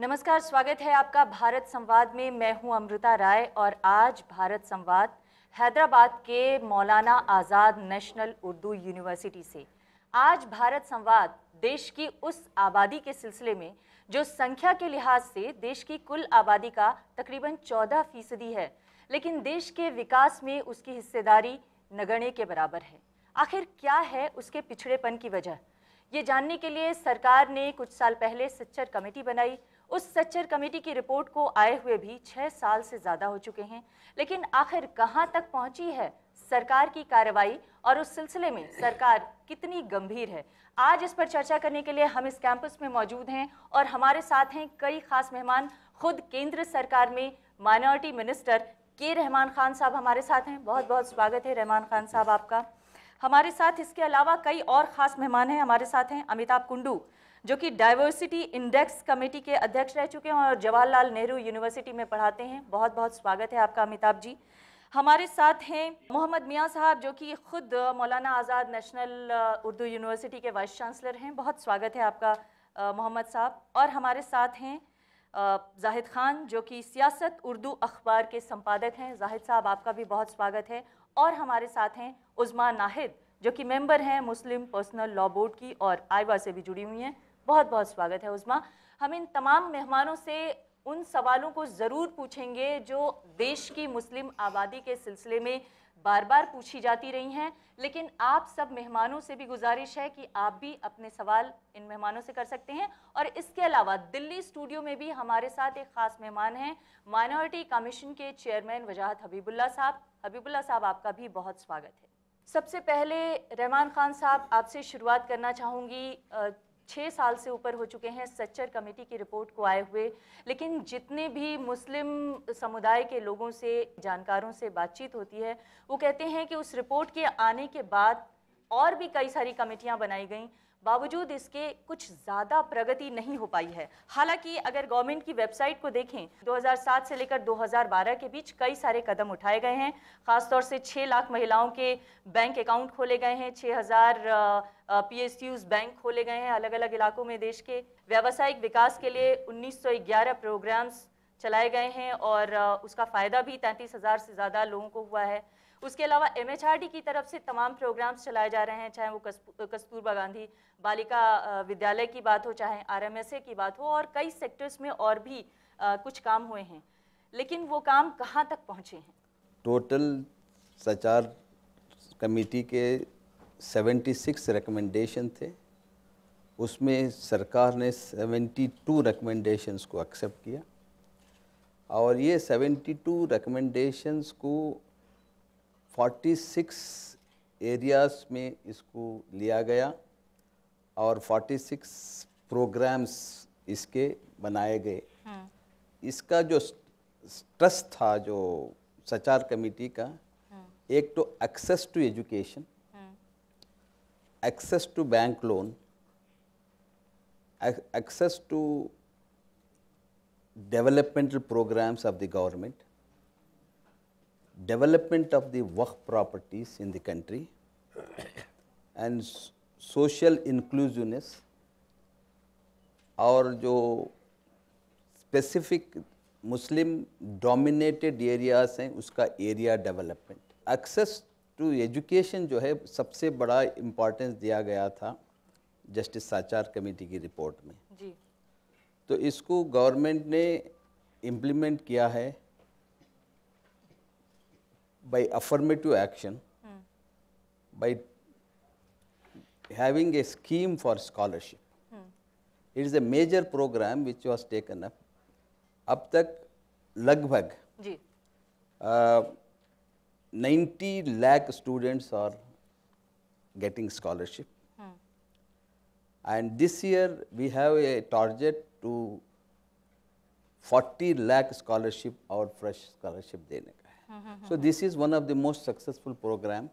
नमस्कार स्वागत है आपका भारत संवाद में मैं हूं अमृता राय और आज भारत संवाद हैदराबाद के मौलाना आज़ाद नेशनल उर्दू यूनिवर्सिटी से आज भारत संवाद देश की उस आबादी के सिलसिले में जो संख्या के लिहाज से देश की कुल आबादी का तकरीबन 14 फीसदी है लेकिन देश के विकास में उसकी हिस्सेदारी नगण्य के बराबर है आखिर क्या है उसके पिछड़ेपन की वजह ये जानने के लिए सरकार ने कुछ साल पहले सच्चर कमेटी बनाई उस सच्चर कमेटी की रिपोर्ट को आए हुए भी छः साल से ज़्यादा हो चुके हैं लेकिन आखिर कहाँ तक पहुँची है सरकार की कार्रवाई और उस सिलसिले में सरकार कितनी गंभीर है आज इस पर चर्चा करने के लिए हम इस कैंपस में मौजूद हैं और हमारे साथ हैं कई खास मेहमान खुद केंद्र सरकार में माइनॉरिटी मिनिस्टर के रहमान खान साहब हमारे साथ हैं बहुत बहुत स्वागत है रहमान खान साहब आपका हमारे साथ इसके अलावा कई और ख़ास मेहमान हैं हमारे साथ हैं अमिताभ कुंडू जो कि डाइवर्सिटी इंडेक्स कमेटी के अध्यक्ष रह चुके हैं और जवाहरलाल नेहरू यूनिवर्सिटी में पढ़ाते हैं बहुत बहुत स्वागत है आपका अमिताभ जी हमारे साथ हैं मोहम्मद मियाँ साहब जो कि खुद मौलाना आज़ाद नेशनल उर्दू यूनिवर्सिटी के वाइस चांसलर हैं बहुत स्वागत है आपका मोहम्मद साहब और हमारे साथ हैं जाहिद खान जो कि सियासत उर्दू अखबार के संपादक हैं जाहिद साहब आपका भी बहुत स्वागत है और हमारे साथ हैं उज़मा नाहिद जो कि मेंबर हैं मुस्लिम पर्सनल लॉ बोर्ड की और आईवा से भी जुड़ी हुई हैं बहुत बहुत स्वागत है उज़मा हम इन तमाम मेहमानों से उन सवालों को ज़रूर पूछेंगे जो देश की मुस्लिम आबादी के सिलसिले में बार बार पूछी जाती रही हैं लेकिन आप सब मेहमानों से भी गुजारिश है कि आप भी अपने सवाल इन मेहमानों से कर सकते हैं और इसके अलावा दिल्ली स्टूडियो में भी हमारे साथ एक ख़ास मेहमान हैं माइनॉरिटी कमीशन के चेयरमैन वजाहत हबीबुल्ला साहब हबीबुल्ला साहब आपका भी बहुत स्वागत है सबसे पहले रहमान खान साहब आपसे शुरुआत करना चाहूँगी छः साल से ऊपर हो चुके हैं सच्चर कमेटी की रिपोर्ट को आए हुए लेकिन जितने भी मुस्लिम समुदाय के लोगों से जानकारों से बातचीत होती है वो कहते हैं कि उस रिपोर्ट के आने के बाद और भी कई सारी कमेटियाँ बनाई गई बावजूद इसके कुछ ज़्यादा प्रगति नहीं हो पाई है हालांकि अगर गवर्नमेंट की वेबसाइट को देखें 2007 से लेकर 2012 के बीच कई सारे कदम उठाए गए हैं ख़ासतौर से 6 लाख महिलाओं के बैंक अकाउंट खोले गए हैं 6000 हज़ार पी एस यूज बैंक खोले गए हैं अलग अलग इलाकों में देश के व्यावसायिक विकास के लिए उन्नीस प्रोग्राम्स चलाए गए हैं और उसका फ़ायदा भी तैंतीस हज़ार से ज़्यादा लोगों को हुआ है उसके अलावा एम की तरफ से तमाम प्रोग्राम्स चलाए जा रहे हैं चाहे वो कस्तूरबा गांधी बालिका विद्यालय की बात हो चाहे आर की बात हो और कई सेक्टर्स में और भी आ, कुछ काम हुए हैं लेकिन वो काम कहाँ तक पहुँचे हैं टोटल सचार कमेटी के 76 रिकमेंडेशन थे उसमें सरकार ने 72 टू को एक्सेप्ट किया और ये 72 टू को 46 एरियाज में इसको लिया गया और 46 प्रोग्राम्स इसके बनाए गए हाँ। इसका जो ट्रस्ट था जो सचार कमेटी का हाँ। एक तो access to education access to bank loan access to developmental programmes of the government development of the work properties in the country and social inclusiveness और जो स्पेसिफिक मुस्लिम डोमिनेटेड एरियाज हैं उसका area development access to education जो है सबसे बड़ा importance दिया गया था जस्टिस साचार कमेटी की रिपोर्ट में जी। तो इसको गवर्नमेंट ने इम्प्लीमेंट किया है by affirmative action, mm. by having a scheme for scholarship. Mm. It is a major program which was taken up. Up to lagbhag, uh, 90 lakh students are getting scholarship. And this year we have a target to 40 lakh scholarship or fresh scholarship. So this is one of the most successful programme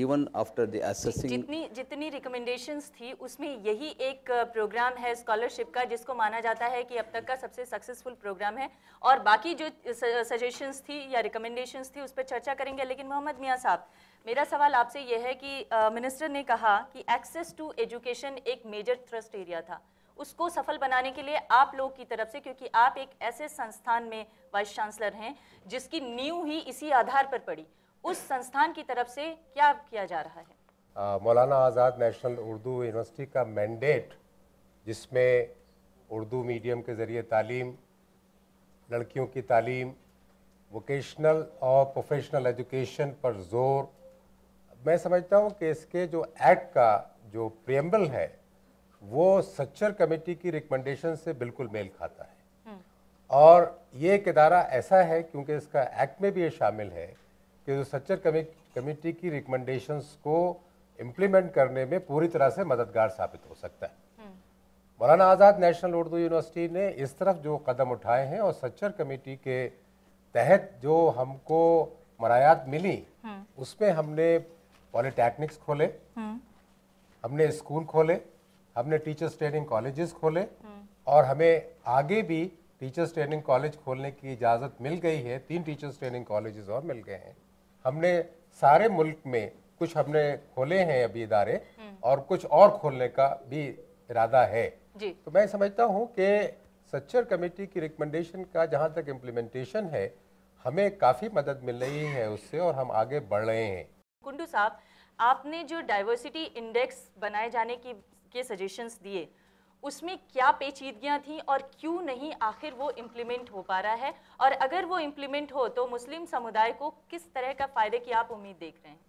even after the assessing जितनी जितनी recommendations थी उसमें यही एक programme है scholarship का जिसको माना जाता है कि अब तक का सबसे सक्सेसफुल प्रोग्राम है और बाकी जो सजेशंस थी या रिकमेंडेशंस थी उस पर चर्चा करेंगे लेकिन मोहम्मद मियाँ साहब मेरा सवाल आपसे यह है कि मिनिस्टर ने कहा कि एक्सेस टू एजुकेशन एक मेजर थ्रस्ट एरिया था उसको सफल बनाने के लिए आप लोग की तरफ से क्योंकि आप एक ऐसे संस्थान में वाइस चांसलर हैं जिसकी नींव ही इसी आधार पर पड़ी उस संस्थान की तरफ से क्या किया जा रहा है मौलाना आज़ाद नेशनल उर्दू यूनिवर्सिटी का मैंडेट जिसमें उर्दू मीडियम के ज़रिए तालीम लड़कियों की तालीम वोकेशनल और प्रोफेशनल एजुकेशन पर जोर मैं समझता हूँ कि इसके जो एक्ट का जो प्रियम्बल है वो सच्चर कमेटी की रिकमेंडेशन से बिल्कुल मेल खाता है हम्म। और ये एक इदारा ऐसा है क्योंकि इसका एक्ट में भी ये शामिल है कि जो स्ट्रक्चर कमेटी की रिकमेंडेशन को इम्प्लीमेंट करने में पूरी तरह से मददगार साबित हो सकता है हम्म। मौलाना आज़ाद नेशनल उर्दू यूनिवर्सिटी ने इस तरफ जो कदम उठाए हैं और सच्चर कमेटी के तहत जो हमको मरायात मिली हम्म। उसमें हमने पॉलिटेक्निक्स खोले हमने स्कूल खोले हमने टीचर्स ट्रेनिंग कॉलेजेस खोले हम्म। और हमें आगे भी टीचर्स ट्रेनिंग कॉलेज खोलने की इजाज़त मिल गई है तीन टीचर्स ट्रेनिंग कॉलेजेस और मिल गए हैं हमने सारे मुल्क में कुछ हमने खोले हैं अभी इदारे हम्म। और कुछ और खोलने का भी इरादा है जी। तो मैं समझता हूँ कि सच्चर कमेटी की रिकमेंडेशन का जहाँ तक इम्प्लीमेंटेशन है हमें काफ़ी मदद मिल रही है उससे और हम आगे बढ़ रहे हैं कुंडू साहब आपने जो डाइवर्सिटी इंडेक्स बनाए जाने की के सजेशंस दिए उसमें क्या पेचीदगियाँ थीं और क्यों नहीं आखिर वो इम्प्लीमेंट हो पा रहा है और अगर वो इम्प्लीमेंट हो तो मुस्लिम समुदाय को किस तरह का फ़ायदे की आप उम्मीद देख रहे हैं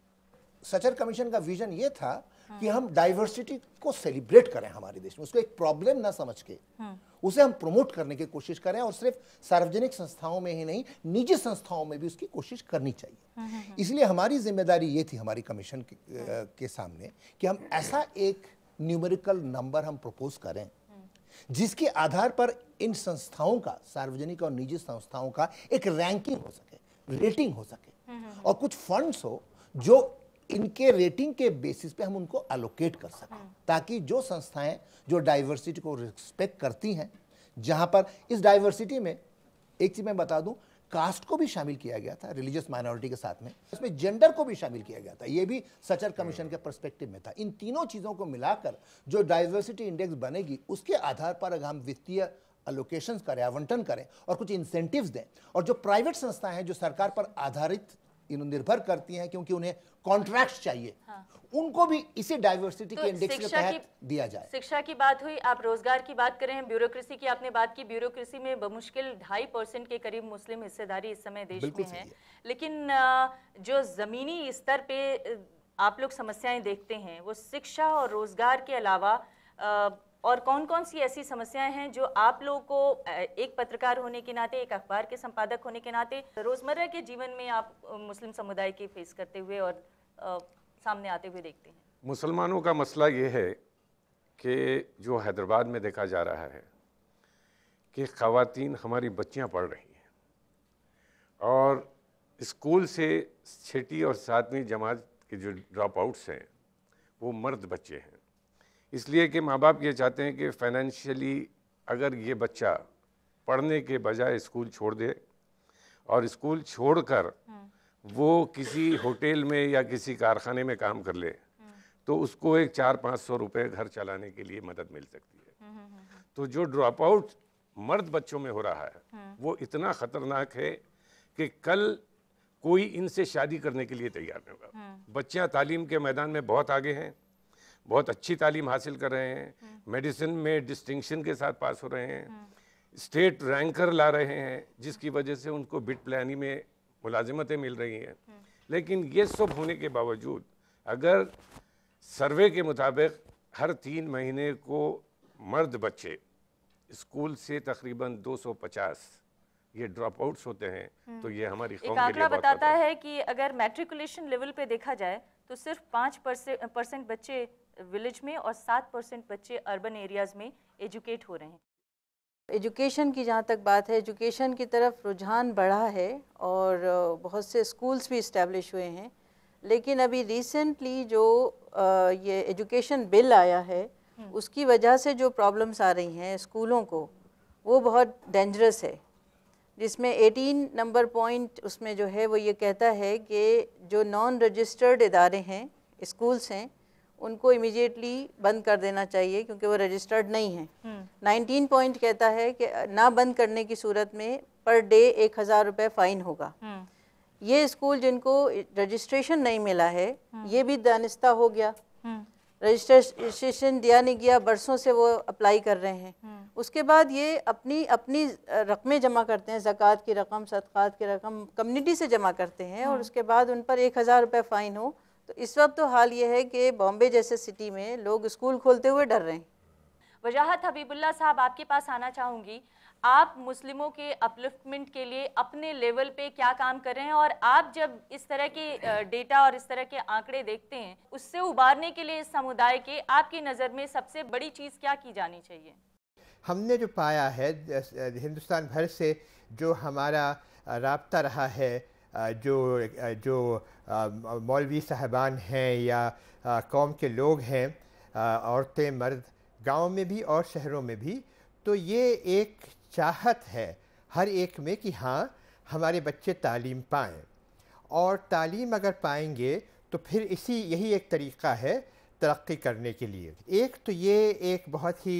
सचर कमीशन का विजन ये था कि हम्म। हम डाइवर्सिटी को सेलिब्रेट करें हमारे देश में उसको एक प्रॉब्लम ना समझ के हम्म। उसे हम प्रमोट करने की कोशिश करें और सिर्फ सार्वजनिक संस्थाओं में ही नहीं निजी संस्थाओं में भी उसकी कोशिश करनी चाहिए हम्म, इसलिए हमारी जिम्मेदारी ये थी हमारी कमीशन के, के सामने कि हम ऐसा एक न्यूमेरिकल नंबर हम प्रपोज करें जिसके आधार पर इन संस्थाओं का सार्वजनिक और निजी संस्थाओं का एक रैंकिंग हो सके रेटिंग हो सके और कुछ फंड्स हो जो इनके रेटिंग के बेसिस पे हम उनको एलोकेट कर सकें ताकि जो संस्थाएं जो डाइवर्सिटी को रिस्पेक्ट करती हैं जहां पर इस डाइवर्सिटी में एक चीज़ मैं बता दूं कास्ट को भी शामिल किया गया था रिलीजियस माइनॉरिटी के साथ में इसमें जेंडर को भी शामिल किया गया था ये भी सचर कमीशन के परस्पेक्टिव में था इन तीनों चीज़ों को मिलाकर जो डाइवर्सिटी इंडेक्स बनेगी उसके आधार पर अगर हम वित्तीय अलोकेशन करें आवंटन करें और कुछ इंसेंटिव दें और जो प्राइवेट संस्थाएं हैं जो सरकार पर आधारित निर्भर करती हैं क्योंकि उन्हें कॉन्ट्रैक्ट चाहिए हाँ। उनको भी इसी डाइवर्सिटी तो के इंडेक्स के तहत दिया जाए शिक्षा की बात हुई आप रोजगार की बात करें ब्यूरोक्रेसी की आपने बात की ब्यूरोक्रेसी में बमुश्किल ढाई परसेंट के करीब मुस्लिम हिस्सेदारी इस समय देश में है लेकिन जो जमीनी स्तर पे आप लोग समस्याएं देखते हैं वो शिक्षा और रोजगार के अलावा और कौन कौन सी ऐसी समस्याएं हैं जो आप लोगों को एक पत्रकार होने के नाते एक अखबार के संपादक होने के नाते रोज़मर्रा के जीवन में आप मुस्लिम समुदाय के फेस करते हुए और आ, सामने आते हुए देखते हैं मुसलमानों का मसला ये है कि जो हैदराबाद में देखा जा रहा है कि खातन हमारी बच्चियाँ पढ़ रही हैं और स्कूल से छठी और सातवीं जमात के जो ड्रॉप आउट्स हैं वो मर्द बच्चे हैं इसलिए कि माँ बाप ये चाहते हैं कि फाइनेंशियली अगर ये बच्चा पढ़ने के बजाय स्कूल छोड़ दे और स्कूल छोड़कर हम्म। वो किसी होटल में या किसी कारखाने में काम कर ले हम्म। तो उसको एक चार पाँच सौ रुपये घर चलाने के लिए मदद मिल सकती है हम्म, तो जो ड्रॉप आउट मर्द बच्चों में हो रहा है वो इतना ख़तरनाक है कि कल कोई इनसे शादी करने के लिए तैयार नहीं होगा बच्चियाँ तालीम के मैदान में बहुत आगे हैं बहुत अच्छी तालीम हासिल कर रहे हैं हम्म। मेडिसिन में डिस्टिंक्शन के साथ पास हो रहे हैं स्टेट हम्म। रैंकर ला रहे हैं जिसकी वजह से उनको बिट प्लानी में मुलाजमतें मिल रही हैं हम्म। लेकिन ये सब होने के बावजूद अगर सर्वे के मुताबिक हर तीन महीने को मर्द बच्चे स्कूल से तकरीबन 250 ये ड्रॉप आउट्स होते हैं तो ये हमारी एक आंकड़ा बताता अच्छा है कि अगर मेट्रिकुलेशन लेवल पे देखा जाए तो सिर्फ पाँच परसेंट बच्चे विलेज में और सात परसेंट बच्चे अर्बन एरियाज़ में एजुकेट हो रहे हैं एजुकेशन की जहाँ तक बात है एजुकेशन की तरफ रुझान बढ़ा है और बहुत से स्कूल्स भी इस्टेब्लिश हुए हैं लेकिन अभी रिसेंटली जो ये एजुकेशन बिल आया है हम्म। उसकी वजह से जो प्रॉब्लम्स आ रही हैं स्कूलों को वो बहुत डेंजरस है जिसमें 18 नंबर पॉइंट उसमें जो है वो ये कहता है कि जो नॉन रजिस्टर्ड इदारे हैं स्कूल्स हैं उनको इमिजिएटली बंद कर देना चाहिए क्योंकि वो रजिस्टर्ड नहीं है हम्म। Nineteen hmm. पॉइंट कहता है कि ना बंद करने की सूरत में पर डे एक हज़ार रुपये फ़ाइन होगा hmm. ये स्कूल जिनको रजिस्ट्रेशन नहीं मिला है hmm. ये भी दानिस्ता हो गया रजिस्ट्रेशन दिया नहीं गया बरसों से वो अप्लाई कर रहे हैं उसके बाद ये अपनी अपनी रकमें जमा करते हैं ज़क़़त की रकम सदक़ात की रकम कम्युनिटी से जमा करते हैं और उसके बाद उन पर एक हज़ार रुपये फ़ाइन हो तो इस वक्त तो हाल ये है कि बॉम्बे जैसे सिटी में लोग स्कूल खोलते हुए डर रहे हैं वजाहत हबीबुल्ला साहब आपके पास आना चाहूँगी आप मुस्लिमों के अपलिफ्टमेंट के लिए अपने लेवल पे क्या काम कर रहे हैं और आप जब इस तरह के डेटा और इस तरह के आंकड़े देखते हैं उससे उबारने के लिए इस समुदाय के आपकी नज़र में सबसे बड़ी चीज़ क्या की जानी चाहिए हमने जो पाया है हिंदुस्तान भर से जो हमारा रबता रहा है जो जो मौलवी साहबान हैं या कौम के लोग हैं औरतें मर्द गांव में भी और शहरों में भी तो ये एक चाहत है हर एक में कि हाँ हमारे बच्चे तालीम पाएँ और तालीम अगर पाएंगे तो फिर इसी यही एक तरीक़ा है तरक्की करने के लिए एक तो ये एक बहुत ही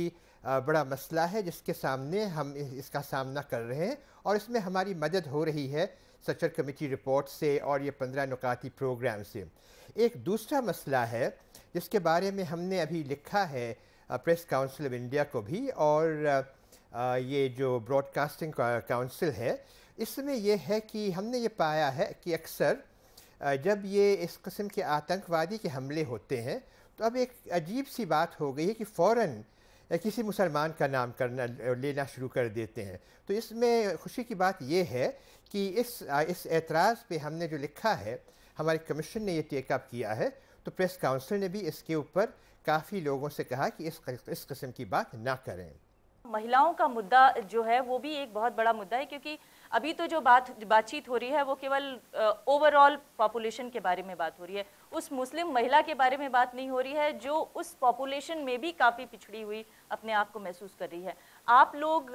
बड़ा मसला है जिसके सामने हम इसका सामना कर रहे हैं और इसमें हमारी मदद हो रही है सचर कमेटी रिपोर्ट से और ये पंद्रह नुकाती प्रोग्राम से एक दूसरा मसला है जिसके बारे में हमने अभी लिखा है प्रेस काउंसिल ऑफ इंडिया को भी और ये जो ब्रॉडकास्टिंग काउंसिल है इसमें यह है कि हमने ये पाया है कि अक्सर जब ये इस किस्म के आतंकवादी के हमले होते हैं तो अब एक अजीब सी बात हो गई है कि फ़ौर या किसी मुसलमान का नाम करना लेना शुरू कर देते हैं तो इसमें खुशी की बात यह है कि इस इस एतराज़ पे हमने जो लिखा है हमारे कमीशन ने ये टेकअप किया है तो प्रेस काउंसिल ने भी इसके ऊपर काफ़ी लोगों से कहा कि इस इस किस्म की बात ना करें महिलाओं का मुद्दा जो है वो भी एक बहुत बड़ा मुद्दा है क्योंकि अभी तो जो बात बातचीत हो रही है वो केवल ओवरऑल पॉपुलेशन के बारे में बात हो रही है उस मुस्लिम महिला के बारे में बात नहीं हो रही है जो उस पॉपुलेशन में भी काफ़ी पिछड़ी हुई अपने आप को महसूस कर रही है आप लोग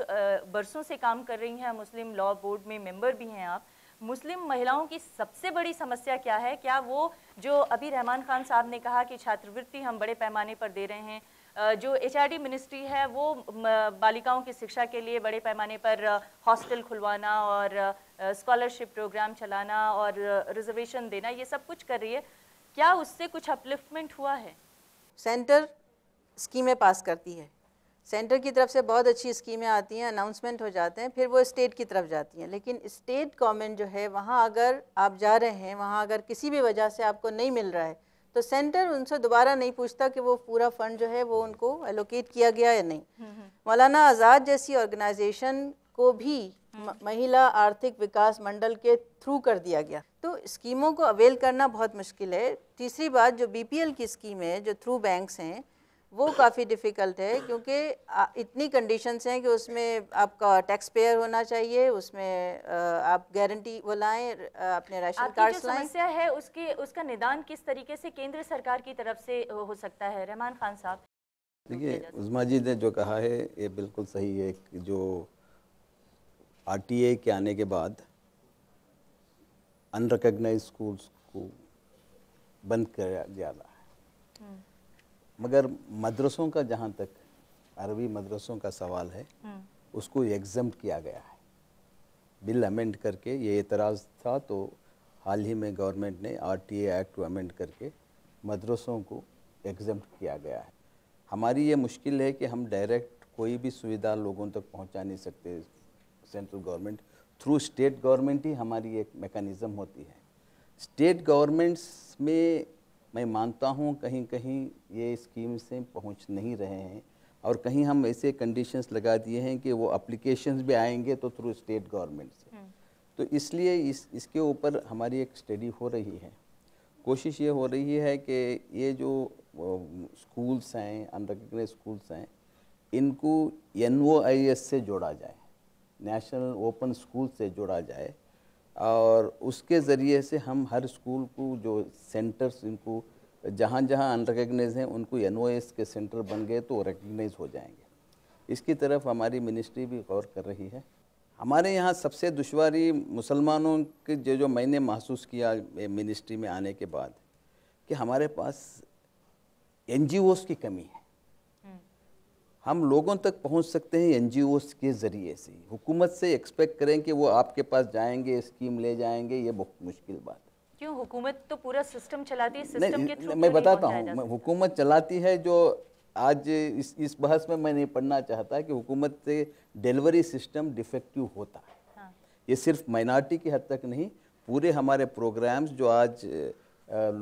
बरसों से काम कर रही हैं मुस्लिम लॉ बोर्ड में मेम्बर भी हैं आप मुस्लिम महिलाओं की सबसे बड़ी समस्या क्या है क्या वो जो अभी रहमान खान साहब ने कहा कि छात्रवृत्ति हम बड़े पैमाने पर दे रहे हैं जो एच मिनिस्ट्री है वो बालिकाओं की शिक्षा के लिए बड़े पैमाने पर हॉस्टल खुलवाना और स्कॉलरशिप प्रोग्राम चलाना और रिजर्वेशन देना ये सब कुछ कर रही है क्या उससे कुछ अपलिफ्टमेंट हुआ है सेंटर स्कीमें पास करती है सेंटर की तरफ से बहुत अच्छी स्कीमें आती हैं अनाउंसमेंट हो जाते हैं फिर वो स्टेट की तरफ जाती हैं लेकिन स्टेट गवर्नमेंट जो है वहाँ अगर आप जा रहे हैं वहाँ अगर किसी भी वजह से आपको नहीं मिल रहा है तो सेंटर उनसे दोबारा नहीं पूछता कि वो पूरा फंड जो है वो उनको एलोकेट किया गया या नहीं हम्म, हम्म। मौलाना आज़ाद जैसी ऑर्गेनाइजेशन को भी हम्म। महिला आर्थिक विकास मंडल के थ्रू कर दिया गया तो स्कीमों को अवेल करना बहुत मुश्किल है तीसरी बात जो बीपीएल की स्कीम है जो थ्रू बैंक्स हैं वो काफ़ी डिफ़िकल्ट है क्योंकि इतनी कंडीशंस हैं कि उसमें आपका टैक्स पेयर होना चाहिए उसमें आप गारंटी वो लाएँ अपने राशन कार्ड लाएँ समस्या है उसके उसका निदान किस तरीके से केंद्र सरकार की तरफ से हो सकता है रहमान खान साहब देखिए उजमा जी ने जो कहा है ये बिल्कुल सही है जो आरटीए के आने के बाद अनरिकगनाइज स्कूल्स को बंद कर दिया मगर मदरसों का जहाँ तक अरबी मदरसों का सवाल है हम्म। उसको एग्ज़म किया गया है बिल अमेंड करके ये एतराज़ था तो हाल ही में गवर्नमेंट ने आरटीए एक्ट को अमेंड करके मदरसों को एग्ज़म किया गया है हमारी ये मुश्किल है कि हम डायरेक्ट कोई भी सुविधा लोगों तक पहुंचा नहीं सकते central government through state government ही हमारी एक मेकनिज़म होती है स्टेट गवर्नमेंट्स में मैं मानता हूँ कहीं कहीं ये स्कीम से पहुँच नहीं रहे हैं और कहीं हम ऐसे कंडीशंस लगा दिए हैं कि वो अप्लीकेशन भी आएंगे तो थ्रू स्टेट गवर्नमेंट से हम्म। तो इसलिए इस इसके ऊपर हमारी एक स्टडी हो रही है कोशिश ये हो रही है कि ये जो स्कूल्स हैं अनरिकग्नाइज स्कूल्स हैं इनको एन से जोड़ा जाए नेशनल ओपन स्कूल से जोड़ा जाए और उसके ज़रिए से हम हर स्कूल को जो सेंटर्स इनको जहाँ जहाँ अनरिकग्नाइज हैं उनको एन के सेंटर बन गए तो रिकग्नाइज हो जाएंगे इसकी तरफ हमारी मिनिस्ट्री भी गौर कर रही है हमारे यहाँ सबसे दुशारी मुसलमानों के जो जो मैंने महसूस किया मिनिस्ट्री में आने के बाद कि हमारे पास एन की कमी है हम लोगों तक पहुंच सकते हैं एन के ज़रिए से हुकूमत से एक्सपेक्ट करें कि वो आपके पास जाएंगे स्कीम ले जाएंगे ये बहुत मुश्किल बात है क्यों हुकूमत तो पूरा सिस्टम चलाती है सिस्टम के थ्रू मैं बताता हूँ हुकूमत चलाती है जो आज इस इस बहस में मैं नहीं पढ़ना चाहता कि हुकूमत से डिलीवरी सिस्टम डिफेक्टिव होता है हाँ। ये सिर्फ माइनॉरिटी की हद तक नहीं पूरे हमारे प्रोग्राम्स जो आज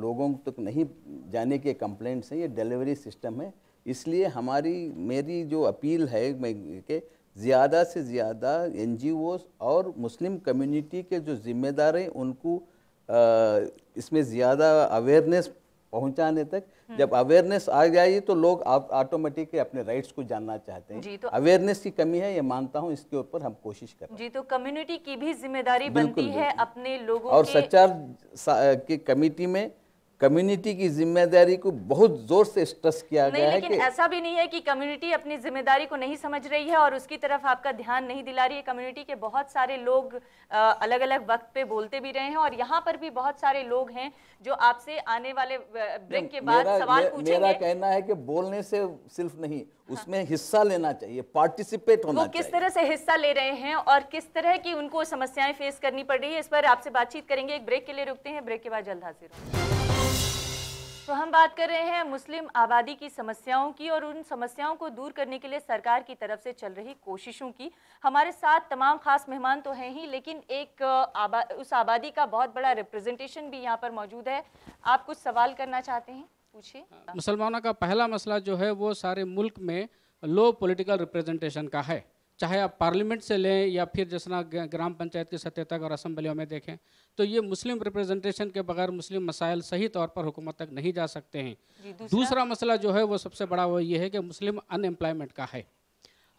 लोगों तक नहीं जाने के कंप्लेंट्स हैं ये डिलीवरी सिस्टम है इसलिए हमारी मेरी जो अपील है मैं के ज़्यादा से ज़्यादा एन और मुस्लिम कम्युनिटी के जो जिम्मेदार हैं उनको आ, इसमें ज़्यादा अवेयरनेस पहुंचाने तक हम्म। जब अवेयरनेस आ जाए तो लोग आप ऑटोमेटिकली अपने राइट्स को जानना चाहते हैं जी तो अवेयरनेस की कमी है ये मानता हूँ इसके ऊपर हम कोशिश कर जी तो कम्युनिटी की भी जिम्मेदारी बनती है अपने लोगों और सचार की कमेटी में कम्युनिटी की जिम्मेदारी को बहुत जोर से स्ट्रेस किया नहीं, गया लेकिन है कि ऐसा भी नहीं है कि कम्युनिटी अपनी जिम्मेदारी को नहीं समझ रही है और उसकी तरफ आपका ध्यान नहीं दिला रही है कम्युनिटी के बहुत सारे लोग अलग अलग वक्त पे बोलते भी रहे हैं और यहाँ पर भी बहुत सारे लोग हैं जो आपसे आने वाले ब्रेक के बाद सवाल मे, पूछेंगे मेरा कहना है कि बोलने से सिर्फ नहीं उसमें हिस्सा लेना चाहिए पार्टिसिपेट होना किस तरह से हिस्सा ले रहे हैं और किस तरह की उनको समस्याएं फेस करनी पड़ रही है इस पर आपसे बातचीत करेंगे एक ब्रेक के लिए रुकते हैं ब्रेक के बाद जल्द हाजिर तो हम बात कर रहे हैं मुस्लिम आबादी की समस्याओं की और उन समस्याओं को दूर करने के लिए सरकार की तरफ से चल रही कोशिशों की हमारे साथ तमाम खास मेहमान तो हैं ही लेकिन एक आबा, उस आबादी का बहुत बड़ा रिप्रेजेंटेशन भी यहाँ पर मौजूद है आप कुछ सवाल करना चाहते हैं पूछिए मुसलमानों का पहला मसला जो है वो सारे मुल्क में लो पोलिटिकल रिप्रेजेंटेशन का है चाहे आप पार्लियामेंट से लें या फिर जैसा ग्राम पंचायत की तक और असम्बलियों में देखें तो ये मुस्लिम रिप्रेजेंटेशन के बगैर मुस्लिम मसाइल सही तौर पर हुकूमत तक नहीं जा सकते हैं दूसरा, दूसरा मसला जो है वो सबसे बड़ा वो ये है कि मुस्लिम अनएम्प्लॉयमेंट का है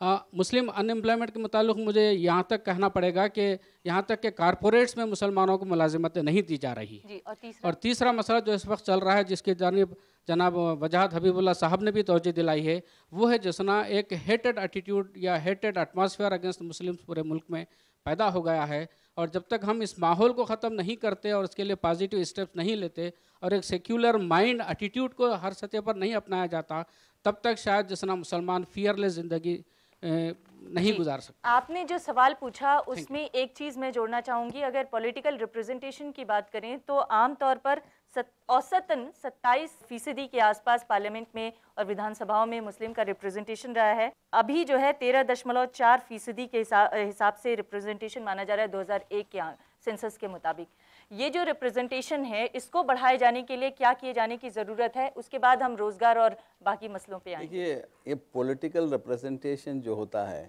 आ, मुस्लिम अनएम्प्लॉयमेंट के मुतालिक मुझे यहाँ तक कहना पड़ेगा कि यहाँ तक के कारपोरेट्स में मुसलमानों को मुलाजमतें नहीं दी जा रही जी, और, तीसरा? और तीसरा मसला जो इस वक्त चल रहा है जिसकी जानब जनाब वजाहत हबीबुल्ला साहब ने भी तोजह दिलाई है वो है जिसना एक हेटेड एटीट्यूड या हेटेड एटमोसफियर अगेंस्ट मुस्लिम पूरे मुल्क में पैदा हो गया है और जब तक हम इस माहौल को ख़त्म नहीं करते और उसके लिए पॉजिटिव स्टेप्स नहीं लेते और एक सेक्युलर माइंड एटीट्यूड को हर सतह पर नहीं अपनाया जाता तब तक शायद जिसना मुसलमान फियरलेस ज़िंदगी नहीं गुजार सकते आपने जो सवाल पूछा उसमें एक चीज़ मैं जोड़ना चाहूँगी अगर पॉलिटिकल रिप्रेजेंटेशन की बात करें तो आमतौर पर सत, औसतन 27 फीसदी के आसपास पार्लियामेंट में और विधानसभाओं में मुस्लिम का रिप्रेजेंटेशन रहा है अभी जो है तेरह दशमलव चार फीसदी के हिसाब से रिप्रेजेंटेशन माना जा रहा है 2001 के सेंसस के मुताबिक ये जो रिप्रेजेंटेशन है इसको बढ़ाए जाने के लिए क्या किए जाने की ज़रूरत है उसके बाद हम रोज़गार और बाकी मसलों पर आएंगे देखिए ये पोलिटिकल रिप्रेजेंटेशन जो होता है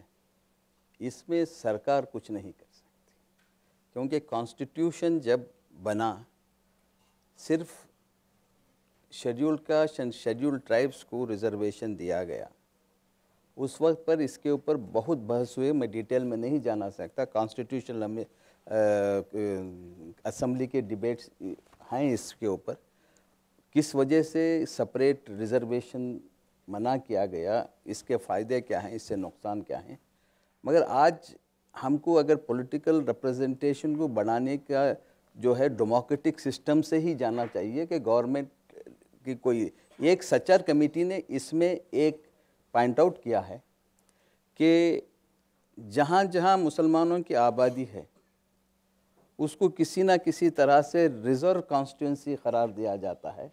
इसमें सरकार कुछ नहीं कर सकती क्योंकि कॉन्स्टिट्यूशन जब बना सिर्फ शेड्यूल का शेड्यूल ट्राइब्स को रिजर्वेशन दिया गया उस वक्त पर इसके ऊपर बहुत बहस हुए मैं डिटेल में नहीं जाना सकता कॉन्स्टिट्यूशन असम्बली के डिबेट्स हैं इसके ऊपर किस वजह से सेपरेट रिजर्वेशन मना किया गया इसके फ़ायदे क्या हैं इससे नुकसान क्या हैं मगर आज हमको अगर पॉलिटिकल रिप्रेजेंटेशन को बढ़ाने का जो है डेमोक्रेटिक सिस्टम से ही जाना चाहिए कि गवर्नमेंट की कोई एक सचर कमेटी ने इसमें एक पॉइंट आउट किया है कि जहाँ जहाँ मुसलमानों की आबादी है उसको किसी ना किसी तरह से रिज़र्व कॉन्स्टिट्यूंसी करार दिया जाता है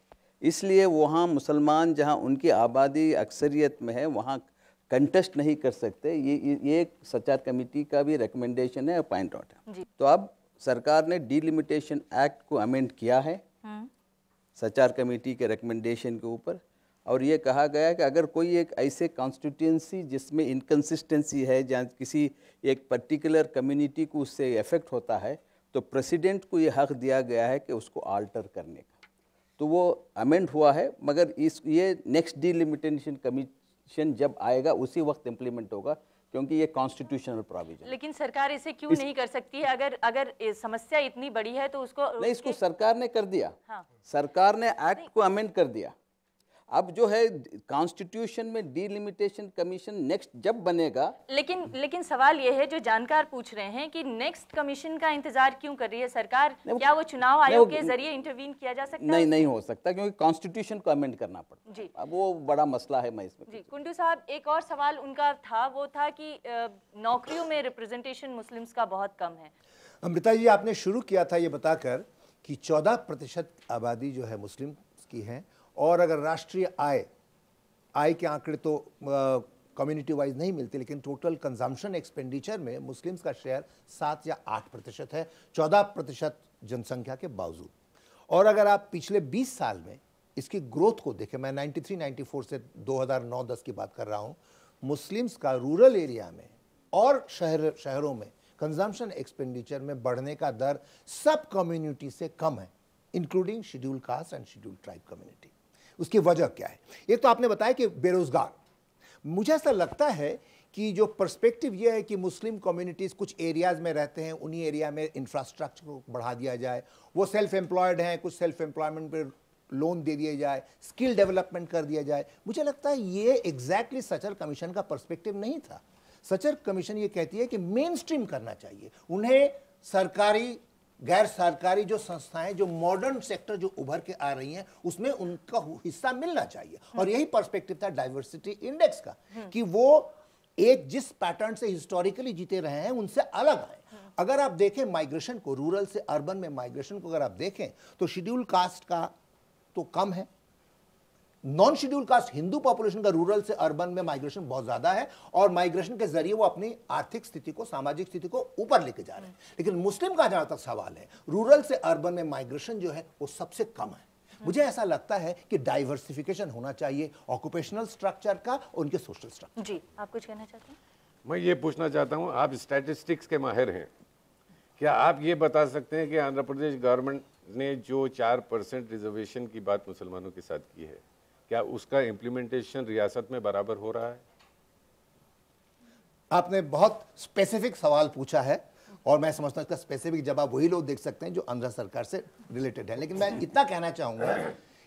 इसलिए वहाँ मुसलमान जहाँ उनकी आबादी अक्सरियत में है वहाँ कंटेस्ट नहीं कर सकते ये ये एक सचार कमेटी का भी रिकमेंडेशन है पॉइंट आउट है तो अब सरकार ने डिलिमिटेशन एक्ट को अमेंड किया है हाँ। सचार कमेटी के रिकमेंडेशन के ऊपर और ये कहा गया कि अगर कोई एक ऐसे कॉन्स्टिट्यूंसी जिसमें इनकन्सिस्टेंसी है जहाँ किसी एक पर्टिकुलर कम्युनिटी को उससे इफेक्ट होता है तो प्रेसिडेंट को यह हक दिया गया है कि उसको आल्टर करने का तो वो अमेंड हुआ है मगर इस ये नेक्स्ट डिलिमिटेशन कमीशन जब आएगा उसी वक्त इम्प्लीमेंट होगा क्योंकि ये कॉन्स्टिट्यूशनल प्रोविजन लेकिन सरकार इसे क्यों इस... नहीं कर सकती है अगर अगर समस्या इतनी बड़ी है तो उसको नहीं इसको सरकार ने कर दिया हाँ। सरकार ने एक्ट को अमेंड कर दिया अब जो है कॉन्स्टिट्यूशन में डिलिमिटेशन कमीशन नेक्स्ट जब बनेगा लेकिन लेकिन सवाल यह है जो जानकार पूछ रहे हैं कि नेक्स्ट कमीशन का इंतजार क्यों कर रही है सरकार क्या वो चुनाव आयोग के जरिए इंटरवीन किया जा सकता नहीं नहीं हो सकता क्योंकि कॉन्स्टिट्यूशन को अमेंड करना पड़ता जी अब वो बड़ा मसला है मैं इसमें जी कुंडू साहब एक और सवाल उनका था वो था कि नौकरियों में रिप्रेजेंटेशन मुस्लिम्स का बहुत कम है अमृता जी आपने शुरू किया था ये बताकर कि चौदह प्रतिशत आबादी जो है मुस्लिम की है और अगर राष्ट्रीय आय आय के आंकड़े तो कम्युनिटी वाइज नहीं मिलते लेकिन टोटल कंजम्पशन एक्सपेंडिचर में मुस्लिम्स का शेयर सात या आठ प्रतिशत है चौदह प्रतिशत जनसंख्या के बावजूद और अगर आप पिछले बीस साल में इसकी ग्रोथ को देखें मैं 93 94 से 2009-10 की बात कर रहा हूँ मुस्लिम्स का रूरल एरिया में और शहर शहरों में कंजम्पशन एक्सपेंडिचर में बढ़ने का दर सब कम्युनिटी से कम है including schedule caste and schedule tribe community उसकी वजह क्या है एक तो आपने बताया कि बेरोज़गार मुझे ऐसा लगता है कि जो पर्सपेक्टिव यह है कि मुस्लिम कम्युनिटीज़ कुछ एरियाज़ में रहते हैं उन्हीं एरिया में इंफ्रास्ट्रक्चर को बढ़ा दिया जाए वो सेल्फ एम्प्लॉयड हैं कुछ सेल्फ एम्प्लॉयमेंट पर लोन दे दिए जाए स्किल डेवलपमेंट कर दिया जाए मुझे लगता है ये एग्जैक्टली exactly सचर कमीशन का पर्सपेक्टिव नहीं था सचर कमीशन ये कहती है कि मेन स्ट्रीम करना चाहिए उन्हें सरकारी गैर सरकारी जो संस्थाएं जो मॉडर्न सेक्टर जो उभर के आ रही हैं उसमें उनका हिस्सा मिलना चाहिए और यही पर्सपेक्टिव था डाइवर्सिटी इंडेक्स का कि वो एक जिस पैटर्न से हिस्टोरिकली जीते रहे हैं उनसे अलग आए अगर आप देखें माइग्रेशन को रूरल से अर्बन में माइग्रेशन को अगर आप देखें तो शेड्यूल कास्ट का तो कम है non schedule caste Hindu population का रूरल से अर्बन में माइग्रेशन बहुत ज्यादा है और माइग्रेशन के जरिए वो अपनी आर्थिक स्थिति को सामाजिक स्थिति को ऊपर लेके जा रहे हैं लेकिन मुस्लिम का जहां तक सवाल है रूरल से अर्बन में माइग्रेशन जो है वो सबसे कम है मुझे ऐसा लगता है कि डाइवर्सिफिकेशन होना चाहिए ऑक्यूपेशनल स्ट्रक्चर का उनके सोशल स्ट्रक्चर जी आप कुछ कहना चाहते हैं मैं ये पूछना चाहता हूँ आप स्टैटिस्टिक्स के माहिर हैं क्या आप ये बता सकते हैं कि आंध्र प्रदेश गवर्नमेंट ने जो चार परसेंट रिजर्वेशन की बात मुसलमानों के साथ की है क्या उसका इम्प्लीमेंटेशन रियासत में बराबर हो रहा है आपने बहुत स्पेसिफिक सवाल पूछा है और मैं समझता हूँ इसका स्पेसिफिक जवाब वही लोग देख सकते हैं जो आंध्र सरकार से रिलेटेड है लेकिन मैं इतना कहना चाहूँगा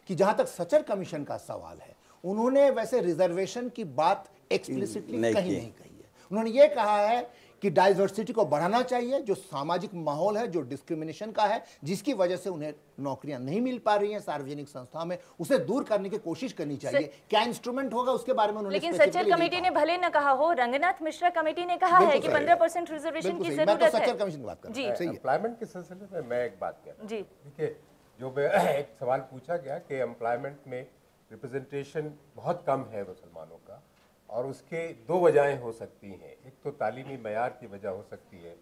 कि जहाँ तक सचर कमीशन का सवाल है उन्होंने वैसे रिजर्वेशन की बात एक्सप्लिसिटली कहीं नहीं कही है उन्होंने ये कहा है कि डाइवर्सिटी को बढ़ाना चाहिए जो सामाजिक माहौल है जो डिस्क्रिमिनेशन का है जिसकी वजह से उन्हें नौकरियां नहीं मिल पा रही हैं सार्वजनिक संस्था में उसे दूर करने की कोशिश करनी चाहिए क्या इंस्ट्रूमेंट होगा उसके बारे में लेकिन सचल कमेटी ने भले न कहा हो रंगनाथ मिश्रा कमेटी ने कहा है कि पंद्रह परसेंट रिजर्वेशन की तो जरूरत है जी एम्प्लॉयमेंट के सिलसिले में मैं एक बात कह जी देखिए जो एक सवाल पूछा गया कि एम्प्लॉयमेंट में रिप्रेजेंटेशन बहुत कम है मुसलमानों और उसके दो वजहें हो सकती हैं एक तो तालीमी मैार की वजह हो सकती है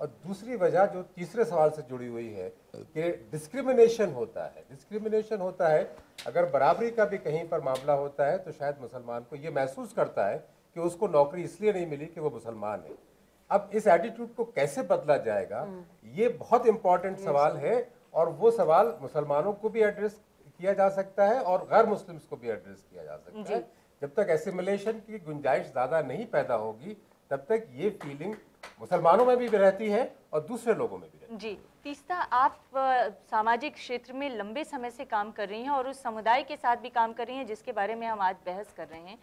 और दूसरी वजह जो तीसरे सवाल से जुड़ी हुई है कि डिस्क्रिमिनेशन होता है डिस्क्रिमिनेशन होता है अगर बराबरी का भी कहीं पर मामला होता है तो शायद मुसलमान को ये महसूस करता है कि उसको नौकरी इसलिए नहीं मिली कि वो मुसलमान है अब इस एटीट्यूड को कैसे बदला जाएगा हम्म। ये बहुत इम्पॉर्टेंट सवाल है और वो सवाल मुसलमानों को भी एड्रेस किया जा सकता है और गैर मुस्लिम्स को भी एड्रेस किया जा सकता है जब तक एसिमिलेशन की गुंजाइश ज़्यादा नहीं पैदा होगी तब तक ये फीलिंग मुसलमानों में भी रहती है और दूसरे लोगों में भी रहती है। जी तीसरा आप सामाजिक क्षेत्र में लंबे समय से काम कर रही हैं और उस समुदाय के साथ भी काम कर रही हैं जिसके बारे में हम आज बहस कर रहे हैं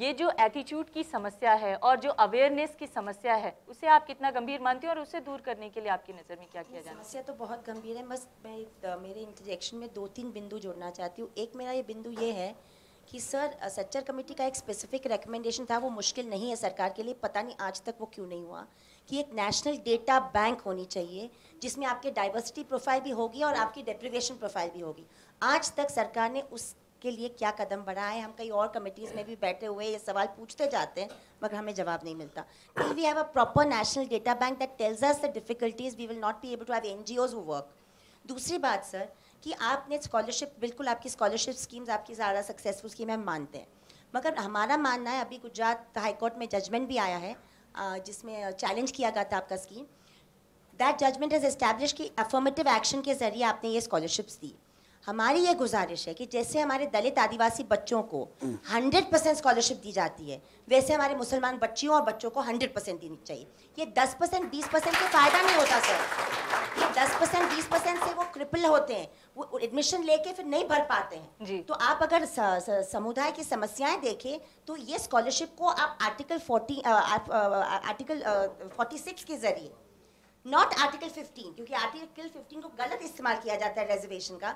ये जो एटीट्यूड की समस्या है और जो अवेयरनेस की समस्या है उसे आप कितना गंभीर मानती हैं और उसे दूर करने के लिए आपकी नज़र में क्या किया जाए समस्या तो बहुत गंभीर है बस मैं मेरे इंटरेक्शन में दो तीन बिंदु जोड़ना चाहती हूँ एक मेरा ये बिंदु ये है कि सर सेक्टर कमेटी का एक स्पेसिफिक रिकमेंडेशन था वो मुश्किल नहीं है सरकार के लिए पता नहीं आज तक वो क्यों नहीं हुआ कि एक नेशनल डेटा बैंक होनी चाहिए जिसमें आपके डाइवर्सिटी प्रोफाइल भी होगी और आपकी डिप्रिवेशन प्रोफाइल भी होगी आज तक सरकार ने उस के लिए क्या कदम बढ़ाए हम कई और कमेटीज़ में भी बैठे हुए ये सवाल पूछते जाते हैं मगर हमें जवाब नहीं मिलता टी we have a proper national data bank that tells us the difficulties we will not be able to have N G Os work दूसरी बात सर कि आपने स्कॉलरशिप बिल्कुल आपकी स्कॉलरशिप स्कीम्स आपकी ज़्यादा सक्सेसफुल स्कीम है मानते हैं मगर हमारा मानना है अभी गुजरात हाईकोर्ट में जजमेंट भी आया है जिसमें चैलेंज किया गया था आपका scheme that judgement is establish कि अफर्मेटिव एक्शन के ज़रिए आपने ये स्कॉलरशिप्स दी हमारी ये गुजारिश है कि जैसे हमारे दलित आदिवासी बच्चों को 100 हम्म। परसेंट स्कॉलरशिप दी जाती है वैसे हमारे मुसलमान बच्चियों और बच्चों को 100 परसेंट देनी चाहिए ये 10 परसेंट बीस परसेंट से फ़ायदा नहीं होता सर ये 10 परसेंट बीस परसेंट से वो क्रिपल होते हैं वो एडमिशन लेके फिर नहीं भर पाते हैं तो आप अगर समुदाय की समस्याएं देखें तो ये स्कॉलरशिप को आप article forty article forty six के जरिए नॉट आर्टिकल फिफ्टीन क्योंकि आर्टिकल फिफ्टीन को गलत इस्तेमाल किया जाता है रेजर्वेशन का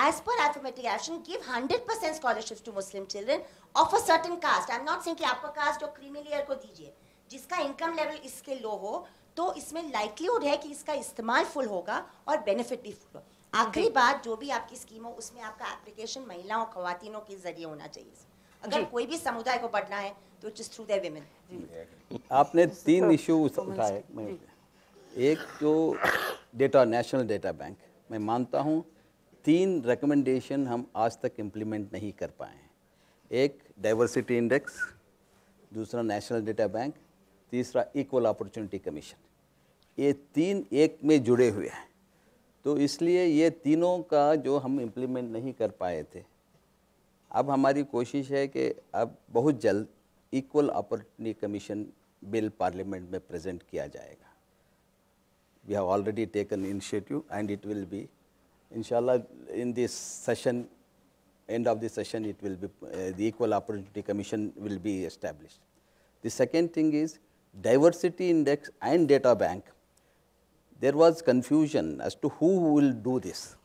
as per alphabetic action, give 100% scholarships to Muslim children of a certain caste. I'm not saying कि आपका caste और creamy layer को दीजिए जिसका income level इसके लो हो तो इसमें likelihood है कि इसका इस्तेमाल फुल होगा और बेनिफिट भी फुल होगा आखिरी बात जो भी आपकी स्कीम हो उसमें आपका एप्लीकेशन महिलाओं खातिनों के जरिए होना चाहिए अगर कोई भी समुदाय को बढ़ना है तो it is through their women आपने तीन इशू उठाए एक तो डेटा नेशनल डेटा बैंक मैं मानता हूँ तीन रिकमेंडेशन हम आज तक इम्प्लीमेंट नहीं कर पाए हैं एक डाइवर्सिटी इंडेक्स दूसरा नेशनल डेटा बैंक तीसरा इक्वल अपॉर्चुनिटी कमीशन ये तीन एक में जुड़े हुए हैं तो इसलिए ये तीनों का जो हम इम्प्लीमेंट नहीं कर पाए थे अब हमारी कोशिश है कि अब बहुत जल्द equal opportunity commission bill parliament में प्रेजेंट किया जाएगा we have already taken initiative and it will be Inshallah, in this session, end of the session, it will be, uh, the Equal Opportunity Commission will be established. The second thing is diversity index and data bank. There was confusion as to who will do this.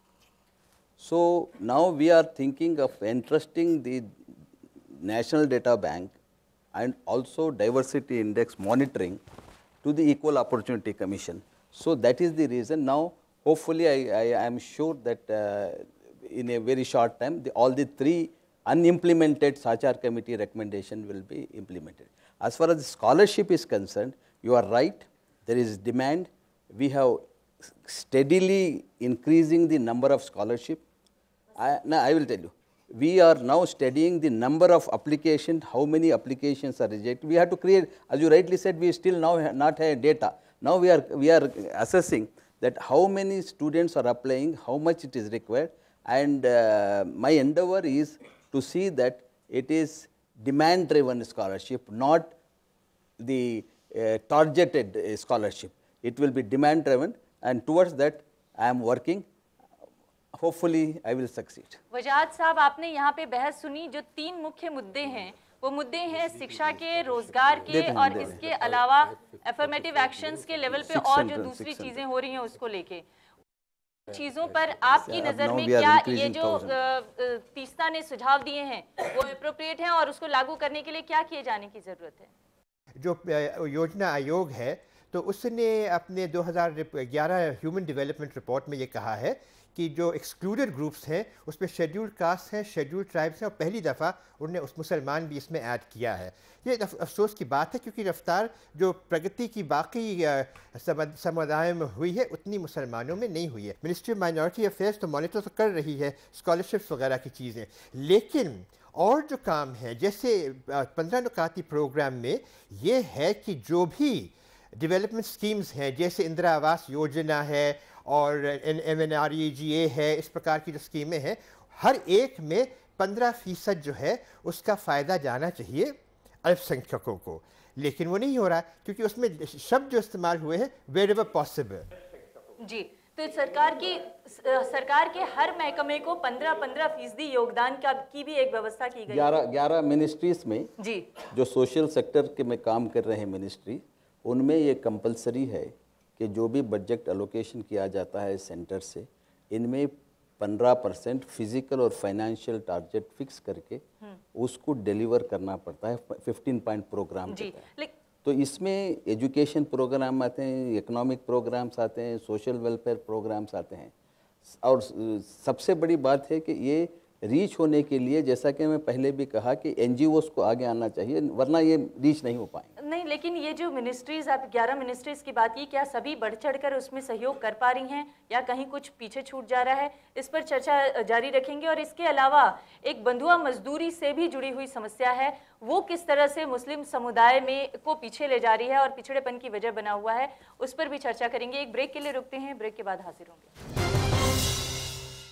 So now we are thinking of entrusting the national data bank and also diversity index monitoring to the Equal Opportunity Commission. So that is the reason now Hopefully, I, I am sure that uh, in a very short time, the, all the three unimplemented Sachar committee recommendation will be implemented. As far as scholarship is concerned, you are right, there is demand. We have steadily increasing the number of scholarship. I, no, I will tell you. We are now studying the number of applications, how many applications are rejected. We have to create, as you rightly said, we still now not have data. Now we are, we are assessing that how many students are applying, how much it is required and uh, my endeavor is to see that it is demand driven scholarship, not the uh, targeted uh, scholarship. It will be demand driven and towards that I am working. Hopefully I will succeed. वजाद साहब you have heard the सुनी जो तीन वो मुद्दे हैं शिक्षा के रोजगार के और इसके अलावा एफर्मेटिव एक्शन के लेवल पे और जो दूसरी चीजें हो रही है उसको लेके चीजों पर आपकी नजर में क्या ये जो तीसरा ने सुझाव दिए हैं वो अप्रोप्रिएट हैं और उसको लागू करने के लिए क्या किए जाने की जरूरत है जो योजना आयोग है तो उसने अपने 2011 ह्यूमन डेवलपमेंट रिपोर्ट में ये कहा है कि जो एक्सक्लूडेड ग्रुप्स हैं उसमें शेड्यूल्ड कास्ट हैं शेड्यूल ट्राइब्स हैं और पहली दफ़ा उन्होंने उस मुसलमान भी इसमें ऐड किया है ये अफसोस की बात है क्योंकि रफ्तार जो प्रगति की बाकी समुदाय में हुई है उतनी मुसलमानों में नहीं हुई है मिनिस्ट्री ऑफ माइनॉरिटी अफेयर्स तो मॉनिटर तो कर रही है स्कॉलरशिप्स वगैरह की चीज़ें लेकिन और जो काम है जैसे पंद्रह नुकाती प्रोग्राम में ये है कि जो भी डेवलपमेंट स्कीम्स हैं जैसे इंदिरा आवास योजना है और M N R E G A है इस प्रकार की जो स्कीमें हैं हर एक में पंद्रह फीसद जो है उसका फ़ायदा जाना चाहिए अल्पसंख्यकों को लेकिन वो नहीं हो रहा क्योंकि उसमें शब्द जो इस्तेमाल हुए हैं वेर एवर पॉसिबल जी तो सरकार की सरकार के हर महकमे को पंद्रह पंद्रह फीसदी योगदान का की भी एक व्यवस्था की गई ग्यारह ग्यारह मिनिस्ट्रीज में जी जो सोशल सेक्टर के में काम कर रहे हैं मिनिस्ट्री उनमें ये कंपलसरी है कि जो भी बजट एलोकेशन किया जाता है सेंटर से इनमें पंद्रह परसेंट फिजिकल और फाइनेंशियल टारगेट फिक्स करके हम्म। उसको डिलीवर करना पड़ता है फिफ्टीन पॉइंट प्रोग्राम जी, तो इसमें एजुकेशन प्रोग्राम आते हैं इकोनॉमिक प्रोग्राम्स आते हैं सोशल वेलफेयर प्रोग्राम्स आते हैं और सबसे बड़ी बात है कि ये रीच होने के लिए जैसा कि मैं पहले भी कहा कि एन को आगे आना चाहिए वरना ये रीच नहीं हो पाएंगे नहीं लेकिन ये जो मिनिस्ट्रीज आप 11 मिनिस्ट्रीज की बात की क्या सभी बढ़ चढ़ कर उसमें सहयोग कर पा रही हैं या कहीं कुछ पीछे छूट जा रहा है इस पर चर्चा जारी रखेंगे और इसके अलावा एक बंधुआ मजदूरी से भी जुड़ी हुई समस्या है वो किस तरह से मुस्लिम समुदाय में को पीछे ले जा रही है और पिछड़ेपन की वजह बना हुआ है उस पर भी चर्चा करेंगे एक ब्रेक के लिए रुकते हैं ब्रेक के बाद हाजिर होंगे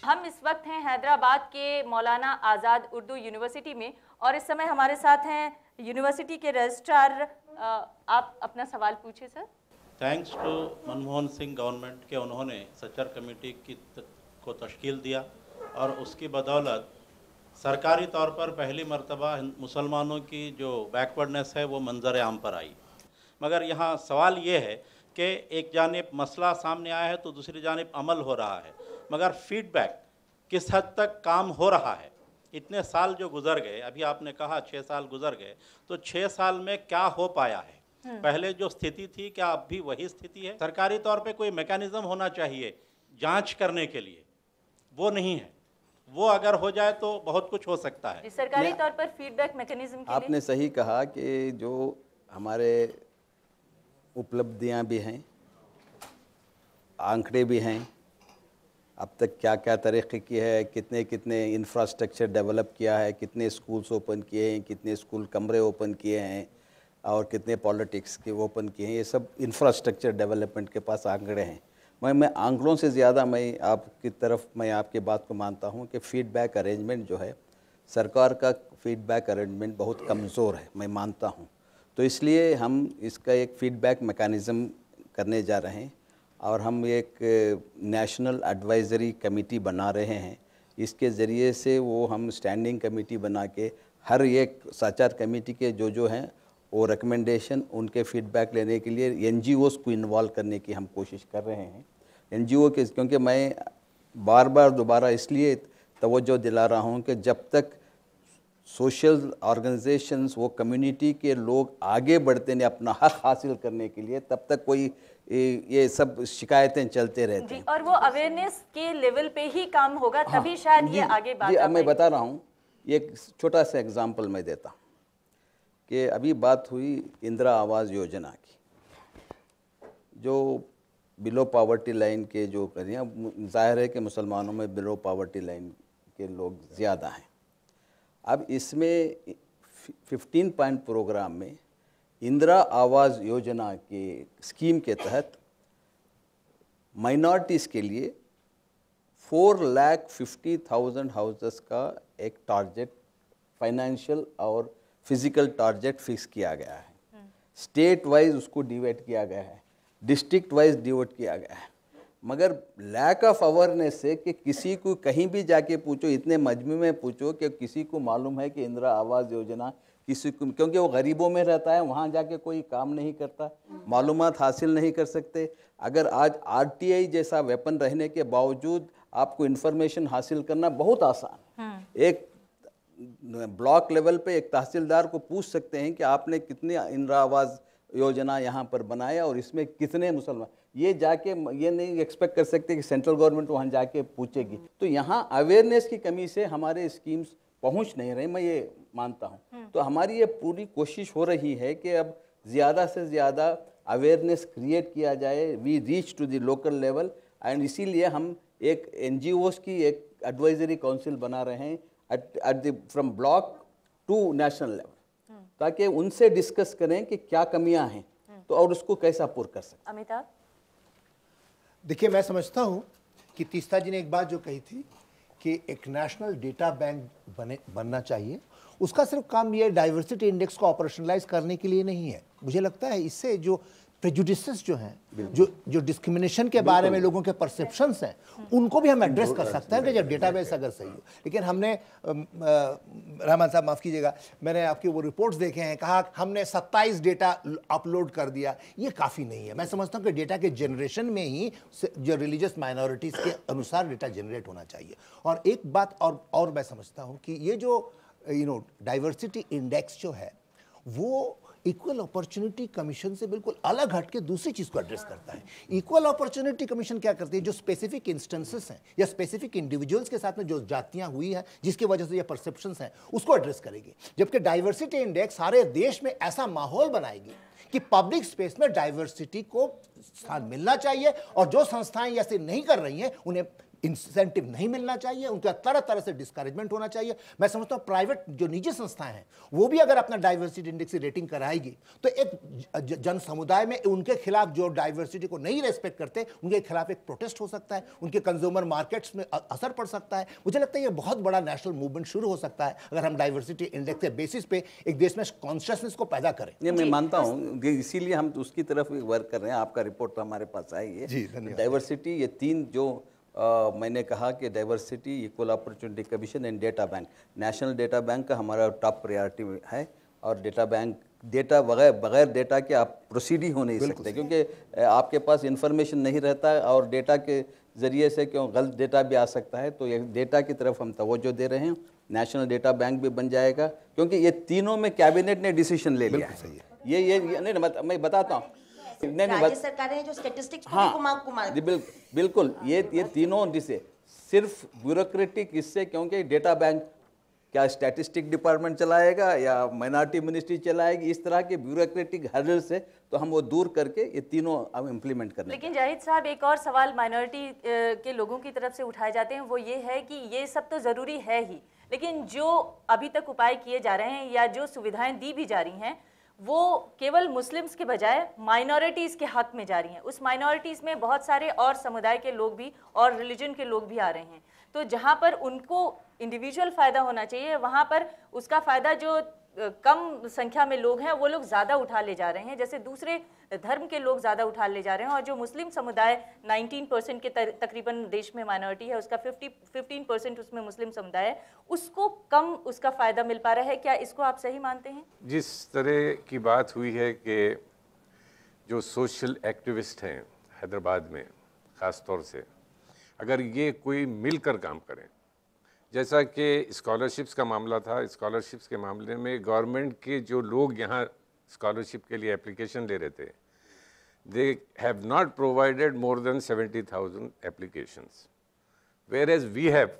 हम इस वक्त हैं हैदराबाद के मौलाना आज़ाद उर्दू यूनिवर्सिटी में और इस समय हमारे साथ हैं यूनिवर्सिटी के रजिस्ट्रार आप अपना सवाल पूछे sir thanks to Manmohan Singh government के उन्होंने सचर कमेटी की त, को तश्कील दिया और उसकी बदौलत सरकारी तौर पर पहली मरतबा मुसलमानों की जो बैकवर्डनेस है वो मंजर आम पर आई मगर यहाँ सवाल ये है कि एक जानब मसला सामने आया है तो दूसरी जानब अमल हो रहा है मगर फीडबैक किस हद तक काम हो रहा है इतने साल जो गुजर गए अभी आपने कहा छः साल गुजर गए तो छः साल में क्या हो पाया है हाँ। पहले जो स्थिति थी क्या अब भी वही स्थिति है सरकारी तौर पे कोई मैकेनिज्म होना चाहिए जांच करने के लिए वो नहीं है वो अगर हो जाए तो बहुत कुछ हो सकता है सरकारी तौर पर फीडबैक मैकेनिज्म आपने सही कहा कि जो हमारे उपलब्धियां भी हैं आंकड़े भी हैं अब तक क्या क्या तरीके की है कितने कितने इंफ्रास्ट्रक्चर डेवलप किया है कितने स्कूल्स ओपन किए हैं कितने स्कूल कमरे ओपन किए हैं और कितने पॉलिटिक्स के ओपन किए हैं ये सब इंफ्रास्ट्रक्चर डेवलपमेंट के पास आंकड़े हैं मैं मैं आंकड़ों से ज़्यादा मैं आपकी तरफ मैं आपकी बात को मानता हूँ कि फीडबैक अरेंजमेंट जो है सरकार का फीडबैक अरेंजमेंट बहुत कमज़ोर है मैं मानता हूँ तो इसलिए हम इसका एक फीडबैक मेकानिज़म करने जा रहे हैं और हम एक नेशनल एडवाइज़री कमेटी बना रहे हैं इसके ज़रिए से वो हम स्टैंडिंग कमेटी बना के हर एक साचार कमेटी के जो जो हैं वो रिकमेंडेशन उनके फीडबैक लेने के लिए एन को इन्वॉल्व करने की हम कोशिश कर रहे हैं एन के क्योंकि मैं बार बार दोबारा इसलिए तोज्जो दिला रहा हूँ कि जब तक सोशल ऑर्गेनाइजेशंस वो कम्युनिटी के लोग आगे बढ़ते हैं अपना हक हासिल करने के लिए तब तक कोई ये सब शिकायतें चलते रहती हैं और वो अवेयरनेस के लेवल पे ही काम होगा हाँ, तभी शायद ये आगे बात जी अब मैं बता रहा हूँ एक छोटा सा एग्जाम्पल मैं देता हूँ कि अभी बात हुई इंदिरा आवास योजना की जो बिलो पावर्टी लाइन के जो करियाँ जाहिर है कि मुसलमानों में बिलो पावर्टी लाइन के लोग ज़्यादा हैं अब इसमें फिफ्टीन पॉइंट प्रोग्राम में इंदिरा आवास योजना के स्कीम के तहत माइनॉरिटीज़ के लिए four lakh fifty thousand houses का एक टारगेट फाइनेंशियल और फिजिकल टारगेट फिक्स किया गया है स्टेट वाइज उसको डिवाइड किया गया है डिस्ट्रिक्ट वाइज डिवाइड किया गया है मगर लैक ऑफ अवेयरनेस से कि किसी को कहीं भी जाके पूछो इतने मजमू में पूछो कि किसी को मालूम है कि इंदिरा आवास योजना किसी क्योंकि वो गरीबों में रहता है वहाँ जाके कोई काम नहीं करता मालूम हासिल नहीं कर सकते अगर आज आई जैसा वेपन रहने के बावजूद आपको इन्फॉर्मेशन हासिल करना बहुत आसान है हाँ। एक ब्लॉक लेवल पे एक तहसीलदार को पूछ सकते हैं कि आपने कितने इंदिरा आवाज़ योजना यहाँ पर बनाया और इसमें कितने मुसलमान ये जाके ये नहीं एक्सपेक्ट कर सकते कि सेंट्रल गवर्नमेंट वहाँ जाके पूछेगी तो यहाँ अवेयरनेस की कमी से हमारे स्कीम्स पहुँच नहीं रहे मैं ये मानता हूँ हम्म। तो हमारी ये पूरी कोशिश हो रही है कि अब ज़्यादा से ज़्यादा अवेयरनेस क्रिएट किया जाए we reach to the local level and इसीलिए हम एक एन की एक एडवाइजरी काउंसिल बना रहे हैं at the from block to national level ताकि उनसे डिस्कस करें कि क्या कमियां हैं हम्म। तो और उसको कैसा पूर कर सकते अमिताभ देखिए मैं समझता हूँ कि तीस्ता जी ने एक बात जो कही थी कि एक नेशनल डेटा बैंक बने बनना चाहिए उसका सिर्फ काम यह डाइवर्सिटी इंडेक्स को ऑपरेशनलाइज करने के लिए नहीं है मुझे लगता है इससे जो प्रेजुडिस जो हैं जो जो डिस्क्रिमिनेशन के बारे में लोगों के परसेप्शंस हैं उनको भी हम एड्रेस कर सकते हैं कि जब डेटाबेस अगर सही हो लेकिन हमने रहमान साहब माफ़ कीजिएगा मैंने आपकी वो रिपोर्ट्स देखे हैं कहा हमने 27 डेटा अपलोड कर दिया ये काफ़ी नहीं है मैं समझता हूँ कि डेटा के जनरेशन में ही जो रिलीजियस माइनॉरिटीज़ के अनुसार डेटा जनरेट होना चाहिए और एक बात और और मैं समझता हूँ कि ये जो यू नो डाइवर्सिटी इंडेक्स जो है वो इक्वल अपॉर्चुनिटी कमीशन से बिल्कुल अलग हट के दूसरी चीज़ को एड्रेस करता है इक्वल अपॉर्चुनिटी कमीशन क्या करती है जो स्पेसिफिक इंस्टेंसेस हैं या स्पेसिफिक इंडिविजुअल्स के साथ में जो जातियां हुई हैं जिसकी वजह से ये परसेप्शन हैं उसको एड्रेस करेगी जबकि डाइवर्सिटी इंडेक्स सारे देश में ऐसा माहौल बनाएगी कि पब्लिक स्पेस में डाइवर्सिटी को स्थान मिलना चाहिए और जो संस्थाएं ऐसे नहीं कर रही हैं उन्हें इंसेंटिव नहीं मिलना चाहिए उनका तरह तरह से डिस्करेजमेंट होना चाहिए मैं समझता हूँ प्राइवेट जो निजी संस्थाएं हैं वो भी अगर अपना डाइवर्सिटी इंडेक्स की रेटिंग कराएगी तो एक जन समुदाय में उनके खिलाफ जो डाइवर्सिटी को नहीं रेस्पेक्ट करते उनके खिलाफ एक प्रोटेस्ट हो सकता है उनके कंज्यूमर मार्केट्स में असर पड़ सकता है मुझे लगता है ये बहुत बड़ा नेशनल मूवमेंट शुरू हो सकता है अगर हम डाइवर्सिटी इंडेक्स के बेसिस पे एक देश में कॉन्शियसनेस को पैदा करें ये मैं मानता हूँ इसीलिए हम उसकी तरफ वर्क कर रहे हैं आपका रिपोर्ट तो हमारे पास आई है डाइवर्सिटी ये तीन जो आ, मैंने कहा कि diversity equal opportunity commission and data bank national data bank का हमारा टॉप प्रायोरिटी है और डेटा बैंक डेटा बगैर बगैर डेटा के आप प्रोसीड ही हो नहीं सकते क्योंकि आपके पास इंफॉर्मेशन नहीं रहता और डेटा के ज़रिए से क्यों गलत डेटा भी आ सकता है तो ये डेटा की तरफ हम तवज्जो दे रहे हैं नेशनल डेटा बैंक भी बन जाएगा क्योंकि ये तीनों में कैबिनेट ने डिसीजन ले लिया है ये ये, नहीं, नहीं मैं बताता हूँ नहीं राज्य सरकारें हैं जो स्टेटिस्टिक्स हाँ, कुमार कुमार बिल, हाँ, बिल्कुल ये ये तीनों जिसे सिर्फ ब्यूरोक्रेटिक इससे क्योंकि डेटा बैंक क्या स्टैटिस्टिक डिपार्टमेंट चलाएगा या माइनॉरिटी मिनिस्ट्री चलाएगी इस तरह के ब्यूरोक्रेटिक हर्डल से तो हम वो दूर करके ये तीनों अब इम्प्लीमेंट करें लेकिन जाहिद साहब एक और सवाल माइनॉरिटी के लोगों की तरफ से उठाए जाते हैं वो ये है कि ये सब तो ज़रूरी है ही लेकिन जो अभी तक उपाय किए जा रहे हैं या जो सुविधाएं दी भी जा रही हैं वो केवल मुस्लिम्स के बजाय माइनॉरिटीज़ के हक में जा रही हैं उस माइनॉरिटीज़ में बहुत सारे और समुदाय के लोग भी और रिलीजन के लोग भी आ रहे हैं तो जहाँ पर उनको इंडिविजुअल फ़ायदा होना चाहिए वहाँ पर उसका फ़ायदा जो कम संख्या में लोग हैं वो लोग ज़्यादा उठा ले जा रहे हैं जैसे दूसरे धर्म के लोग ज़्यादा उठा ले जा रहे हैं और जो मुस्लिम समुदाय 19 परसेंट के तकरीबन देश में माइनॉरिटी है उसका 50 15 परसेंट उसमें मुस्लिम समुदाय है उसको कम उसका फ़ायदा मिल पा रहा है क्या इसको आप सही मानते हैं जिस तरह की बात हुई है कि जो सोशल एक्टिविस्ट हैं हैदराबाद में ख़ास तौर से अगर ये कोई मिलकर काम करें जैसा कि स्कॉलरशिप्स का मामला था स्कॉलरशिप्स के मामले में गवर्नमेंट के जो लोग यहाँ स्कॉलरशिप के लिए एप्लीकेशन ले रहे थे they have not provided more than seventy thousand application whereas we have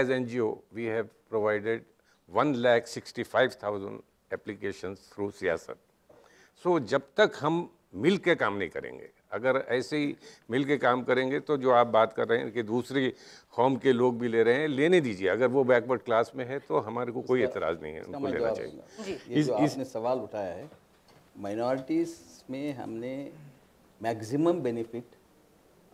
as N G O we have provided one lakh sixty five thousand application through Siasat so जब तक हम मिल के काम नहीं करेंगे अगर ऐसे ही मिल के काम करेंगे तो जो आप बात कर रहे हैं कि दूसरी कौम के लोग भी ले रहे हैं लेने दीजिए अगर वो बैकवर्ड क्लास में है तो हमारे को कोई एतराज़ नहीं है उनको लेना चाहिए इस, जो इसने सवाल उठाया है माइनॉरिटीज़ में हमने मैक्सिमम बेनिफिट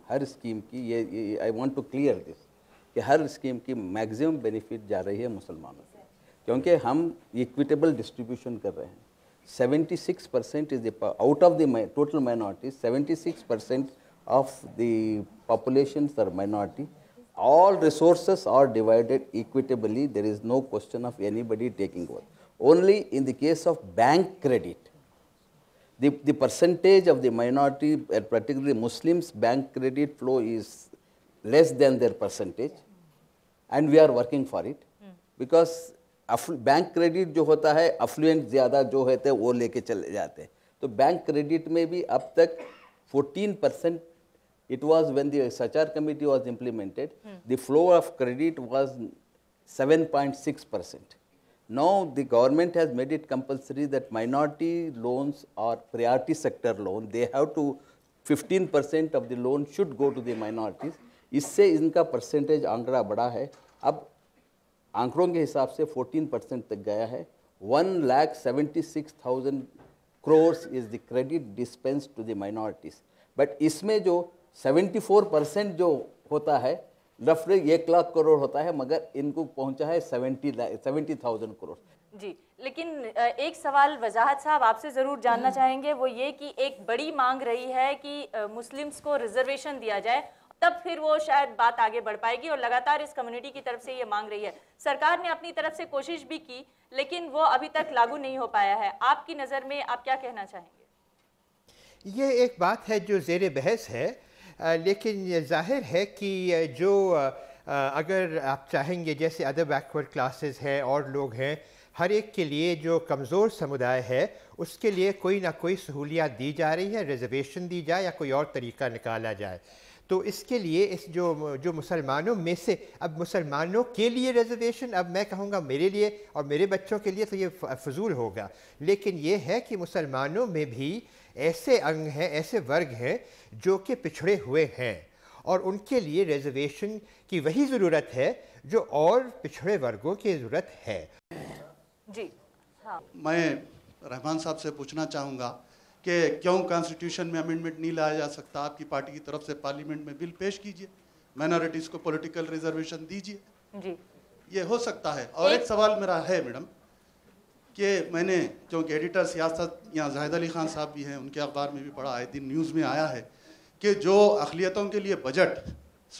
हर स्कीम की ये I want to clear this कि हर स्कीम की मैक्सिमम बेनिफिट जा रही है मुसलमानों को क्योंकि हम इक्विटेबल डिस्ट्रीब्यूशन कर रहे हैं 76 percent is the out of the total minorities 76 percent of the populations are minority all resources are divided equitably there is no question of anybody taking over only in the case of bank credit the, the percentage of the minority uh, particularly muslims bank credit flow is less than their percentage and we are working for it hmm. because bank credit जो होता है affluent ज़्यादा जो है हैं वो लेके चले जाते हैं तो बैंक क्रेडिट में भी अब तक 14 percent it was when the S committee was implemented the flow of credit was 7.6 percent now the government has made it compulsory that minority loans और priority sector loan they have to 15 percent of the loan should go to the minorities इससे इनका percentage आंकड़ा बढ़ा है अब आंकड़ों के हिसाब से 14 परसेंट तक गया है one lakh seventy six thousand crores is the credit dispense to the minorities but इसमें जो 74 परसेंट जो होता है रफली एक लाख करोड़ होता है मगर इनको पहुंचा है सेवेंटी सेवेंटी थाउजेंड करोड़ जी लेकिन एक सवाल वजाहत साहब आपसे ज़रूर जानना हम्म। चाहेंगे वो ये कि एक बड़ी मांग रही है कि मुस्लिम्स को रिजर्वेशन दिया जाए तब फिर वो शायद बात आगे बढ़ पाएगी और लगातार इस कम्युनिटी की तरफ से ये मांग रही है सरकार ने अपनी तरफ से कोशिश भी की लेकिन वो अभी तक लागू नहीं हो पाया है आपकी नज़र में आप क्या कहना चाहेंगे ये एक बात है जो जेर बहस है लेकिन जाहिर है कि जो अगर आप चाहेंगे जैसे अदर बैकवर्ड क्लासेस हैं और लोग हैं हर एक के लिए जो कमज़ोर समुदाय है उसके लिए कोई ना कोई सहूलियात दी जा रही है रिजर्वेशन दी जाए या कोई और तरीका निकाला जाए तो इसके लिए इस जो जो मुसलमानों में से अब मुसलमानों के लिए रिजर्वेशन अब मैं कहूँगा मेरे लिए और मेरे बच्चों के लिए तो ये फजूल होगा लेकिन ये है कि मुसलमानों में भी ऐसे अंग हैं ऐसे वर्ग हैं जो कि पिछड़े हुए हैं और उनके लिए रिजर्वेशन की वही ज़रूरत है जो और पिछड़े वर्गों की ज़रूरत है जी हाँ। मैं रहमान साहब से पूछना चाहूँगा कि क्यों कॉन्स्टिट्यूशन में अमेंडमेंट नहीं लाया जा सकता आपकी पार्टी की तरफ से पार्लियामेंट में बिल पेश कीजिए माइनॉरिटीज़ को पॉलिटिकल रिजर्वेशन दीजिए ये हो सकता है और एक, सवाल मेरा है मैडम कि मैंने क्योंकि एडिटर सियासत यहाँ जाहिद अली खान साहब भी हैं उनके अखबार में भी पढ़ा आए दिन न्यूज़ में आया है कि जो अखिलियतों के लिए बजट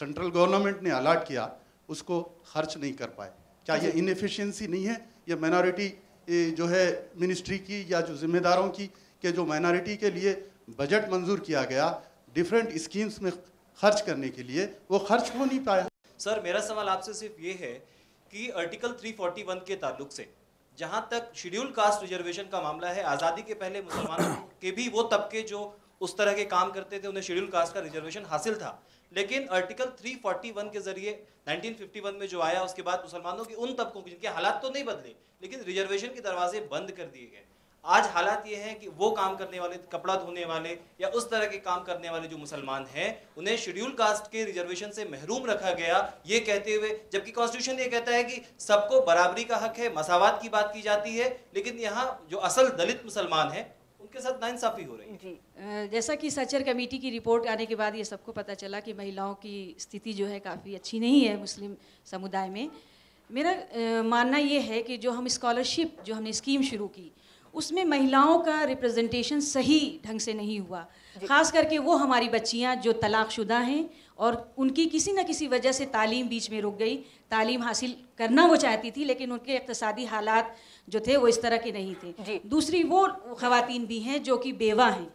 सेंट्रल गवर्नमेंट ने अलाट किया उसको खर्च नहीं कर पाए क्या ये इनफिशेंसी नहीं है या माइनॉरिटी जो है मिनिस्ट्री की या जो जिम्मेदारों की कि जो माइनॉरिटी के लिए बजट मंजूर किया गया डिफरेंट स्कीम्स में खर्च करने के लिए वो खर्च हो नहीं पाया सर मेरा सवाल आपसे सिर्फ ये है कि आर्टिकल 341 के ताल्लुक से जहाँ तक शेड्यूल कास्ट रिजर्वेशन का मामला है आज़ादी के पहले मुसलमान के भी वो तबके जो उस तरह के काम करते थे उन्हें शेड्यूल कास्ट का रिजर्वेशन हासिल था लेकिन आर्टिकल 341 के जरिए 1951 में जो आया उसके बाद मुसलमानों के उन तबकों के जिनके हालात तो नहीं बदले लेकिन रिजर्वेशन के दरवाजे बंद कर दिए गए आज हालात ये हैं कि वो काम करने वाले कपड़ा धोने वाले या उस तरह के काम करने वाले जो मुसलमान हैं उन्हें शेड्यूल कास्ट के रिजर्वेशन से महरूम रखा गया ये कहते हुए जबकि कॉन्स्टिट्यूशन ये कहता है कि सबको बराबरी का हक है मसावात की बात की जाती है लेकिन यहाँ जो असल दलित मुसलमान हैं उनके साथ नाइंसाफी हो रही है जी जैसा कि सचर कमेटी की रिपोर्ट आने के बाद ये सबको पता चला कि महिलाओं की स्थिति जो है काफ़ी अच्छी नहीं है मुस्लिम समुदाय में मेरा मानना ये है कि जो हम स्कॉलरशिप जो हमने स्कीम शुरू की उसमें महिलाओं का रिप्रेजेंटेशन सही ढंग से नहीं हुआ ख़ास करके वो हमारी बच्चियाँ जो तलाकशुदा हैं और उनकी किसी न किसी वजह से तालीम बीच में रुक गई तालीम हासिल करना वो चाहती थी लेकिन उनके इकतसादी हालात जो थे वो इस तरह के नहीं थे दूसरी वो ख़वातीन भी हैं जो कि बेवा हैं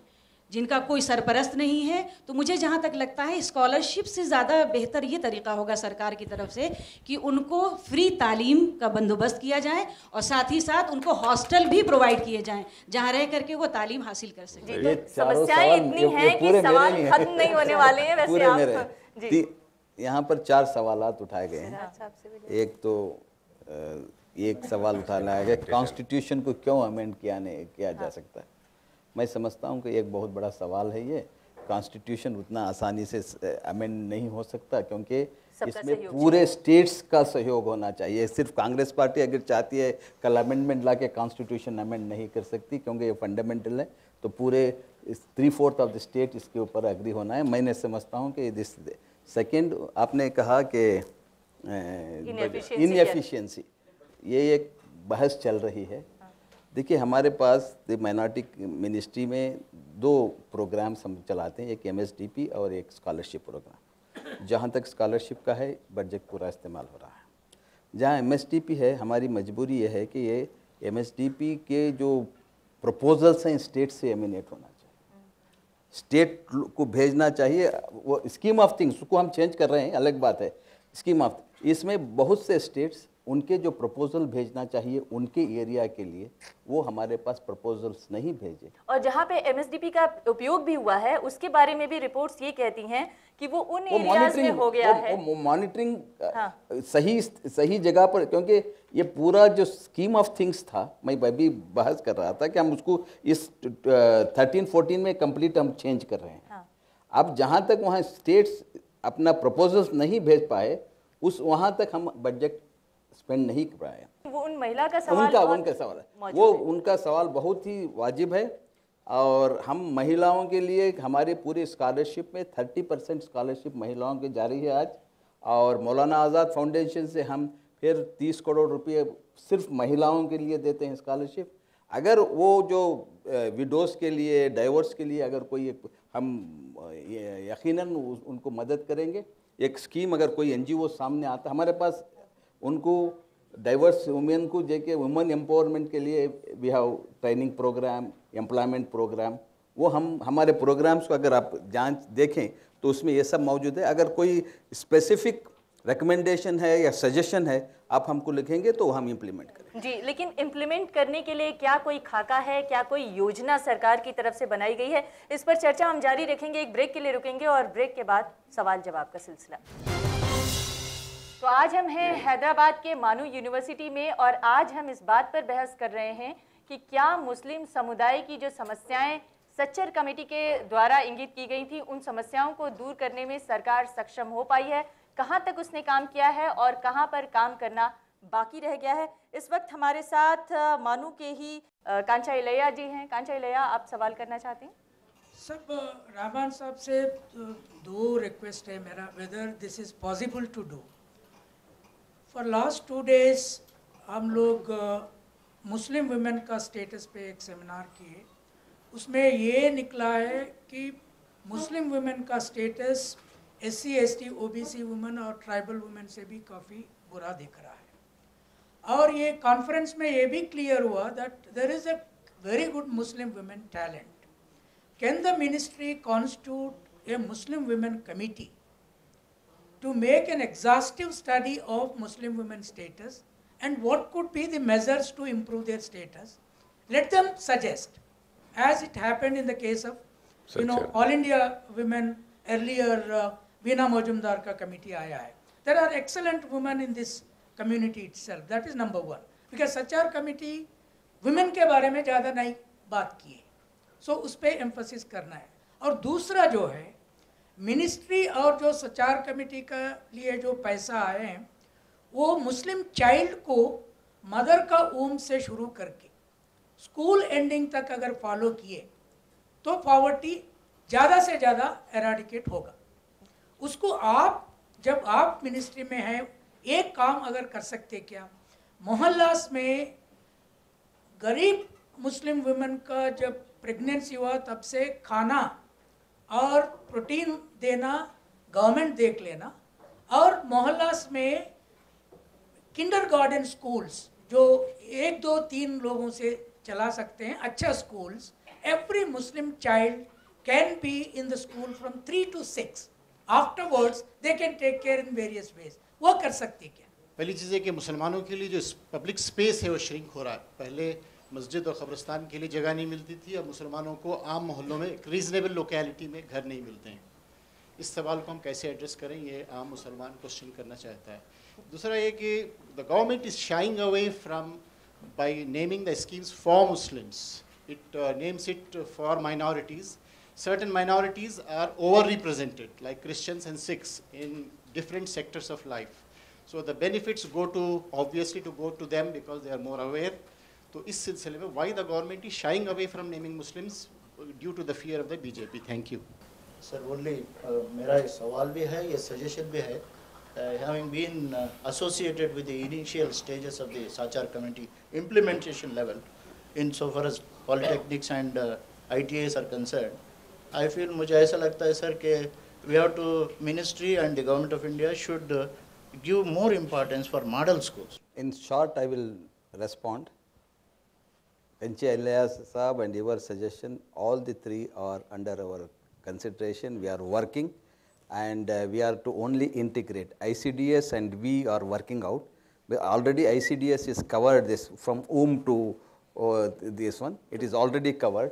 जिनका कोई सरपरस्त नहीं है तो मुझे जहाँ तक लगता है स्कॉलरशिप से ज़्यादा बेहतर ये तरीका होगा सरकार की तरफ से कि उनको फ्री तालीम का बंदोबस्त किया जाए और साथ ही साथ उनको हॉस्टल भी प्रोवाइड किए जाएँ जहाँ रह करके वो तालीम हासिल कर सकें तो समस्याएं इतनी हैं कि सवाल खत्म नहीं होने वाले हैं वैसे आप जी यहाँ पर चार सवाल उठाए गए हैं अच्छा, एक तो एक सवाल उठाया गया कॉन्स्टिट्यूशन को क्यों अमेंड किया नहीं किया जा सकता है मैं समझता हूँ कि एक बहुत बड़ा सवाल है ये कॉन्स्टिट्यूशन उतना आसानी से अमेंड नहीं हो सकता क्योंकि इसमें पूरे स्टेट्स का सहयोग होना चाहिए सिर्फ कांग्रेस पार्टी अगर चाहती है कल अमेंडमेंट ला के कॉन्स्टिट्यूशन अमेंड नहीं कर सकती क्योंकि ये फंडामेंटल है तो पूरे three fourth of the state इसके ऊपर अग्री होना है मैंने समझता हूँ कि दिस सेकेंड आपने कहा कि इनएफिशिएंसी ये एक बहस चल रही है देखिए हमारे पास माइनॉरिटी मिनिस्ट्री में दो प्रोग्राम्स हम चलाते हैं एक पी और एक स्कॉलरशिप प्रोग्राम जहाँ तक स्कॉलरशिप का है बजट पूरा इस्तेमाल हो रहा है जहाँ पी है हमारी मजबूरी यह है कि ये पी के जो प्रपोजल्स हैं स्टेट से एमिनेट होना चाहिए स्टेट को भेजना चाहिए वो स्कीम ऑफ थिंग्स उसको हम चेंज कर रहे हैं अलग बात है स्कीम ऑफ इसमें बहुत से स्टेट्स उनके जो प्रपोजल भेजना चाहिए उनके एरिया के लिए वो हमारे पास प्रपोजल्स नहीं भेजे और जहाँ पे एमएसडीपी का उपयोग भी हुआ है उसके बारे में भी रिपोर्ट्स ये कहती हैं कि वो उन वो में हो गया वो, है मॉनिटरिंग हाँ। सही सही जगह पर क्योंकि ये पूरा जो स्कीम ऑफ थिंग्स था मैं अभी बहस कर रहा था कि हम उसको इस थर्टीन फोर्टीन में कम्प्लीट हम चेंज कर रहे हैं हाँ। अब जहाँ तक वहाँ स्टेट्स अपना प्रपोजल्स नहीं भेज पाए उस वहाँ तक हम बजट स्पेंड नहीं कर पाया वो उन महिला का सवाल उनका उनका सवाल है वो उनका सवाल बहुत ही वाजिब है और हम महिलाओं के लिए हमारे पूरे स्कॉलरशिप में 30 परसेंट स्कॉलरशिप महिलाओं की जारी है आज और मौलाना आज़ाद फाउंडेशन से हम फिर 30 करोड़ रुपये सिर्फ महिलाओं के लिए देते हैं स्कॉलरशिप अगर वो जो विडोज़ के लिए डाइवोर्स के लिए अगर कोई एक हम यकीनन उनको मदद करेंगे एक स्कीम अगर कोई एनजीओ सामने आता हमारे पास उनको डाइवर्स वुमेन को जेके वुमेन एम्पावरमेंट के लिए we have training programme employment programme वो हम हमारे प्रोग्राम्स को अगर आप जांच देखें तो उसमें ये सब मौजूद है अगर कोई स्पेसिफिक रिकमेंडेशन है या सजेशन है आप हमको लिखेंगे तो हम इम्प्लीमेंट करें जी लेकिन इम्प्लीमेंट करने के लिए क्या कोई खाका है क्या कोई योजना सरकार की तरफ से बनाई गई है इस पर चर्चा हम जारी रखेंगे एक ब्रेक के लिए रुकेंगे और ब्रेक के बाद सवाल जवाब का सिलसिला तो आज हम हैं हैदराबाद के मानू यूनिवर्सिटी में और आज हम इस बात पर बहस कर रहे हैं कि क्या मुस्लिम समुदाय की जो समस्याएं सच्चर कमेटी के द्वारा इंगित की गई थी उन समस्याओं को दूर करने में सरकार सक्षम हो पाई है कहाँ तक उसने काम किया है और कहाँ पर काम करना बाकी रह गया है इस वक्त हमारे साथ मानू के ही कांचा इलैया जी हैं कांचा इलैया आप सवाल करना चाहते हैं सब रामान साहब से दो रिक्वेस्ट है मेरा whether this is possible to do for last two days हम लोग मुस्लिम वुमेन का स्टेटस पे एक सेमिनार किए उसमें ये निकला है कि मुस्लिम वुमेन का status S C S T O B C women और ट्राइबल वुमेन से भी काफ़ी बुरा दिख रहा है और ये कॉन्फ्रेंस में ये भी क्लियर हुआ that there is a very good Muslim women talent can the ministry constitute a Muslim women committee to make an exhaustive study of Muslim women's status and what could be the measures to improve their status. Let them suggest, as it happened in the case of, Such you know, a... All India Women earlier uh, Veena Mojumdar ka committee aaya hai. There are excellent women in this community itself. That is number one. Because Sachar committee women ke baare mein jyada nahi baat ki hai. So us pe emphasis karna hai. Aur दूसरा jo hai, ministry और जो सचार committee का लिए जो पैसा आए हैं वो मुस्लिम चाइल्ड को मदर का ओम से शुरू करके स्कूल एंडिंग तक अगर फॉलो किए तो पॉवर्टी ज़्यादा से ज़्यादा एराडिकेट होगा उसको आप जब आप मिनिस्ट्री में हैं एक काम अगर कर सकते क्या मोहल्लास में गरीब मुस्लिम वुमेन का जब प्रेगनेंसी हुआ तब से खाना और प्रोटीन देना गवर्नमेंट देख लेना और मोहल्लास में किंडर गार्डन स्कूल्स जो एक दो तीन लोगों से चला सकते हैं अच्छा schools every Muslim child can be in the school from three to six afterwards they can take care in various ways वो कर सकती है क्या पहली चीज़ है कि मुसलमानों के लिए जो पब्लिक स्पेस है वो श्रिंक हो रहा है पहले मस्जिद और ख़बरस्तान के लिए जगह नहीं मिलती थी और मुसलमानों को आम मोहल्लों में एक रीज़नेबल लोकेलिटी में घर नहीं मिलते हैं इस सवाल को हम कैसे एड्रेस करें ये आम मुसलमान क्वेश्चन करना चाहता है दूसरा ये कि the government is shying away from by naming the schemes for Muslims it names it for minorities certain minorities are over represented like Christians and Sikhs in different sectors of life so the benefits go to obviously to go to them because they are more aware तो इस सिलसिले में why the government is shying away from naming Muslims due to the fear of the BJP thank you sir only मेरा ये सवाल भी है ये सजेशन भी है uh, having been uh, associated with the initial stages of the Sachar committee implementation level, insofar as polytechnics and uh, ITAs are concerned, I feel मुझे ऐसा लगता है सर कि we have to ministry and the government of India should uh, give more importance for model schools. In short, I will respond. Saab and your suggestion, all the three are under our consideration. We are working and uh, we are to only integrate. ICDS and we are working out. already ICDS is covered this from OOM to uh, this one. It is already covered.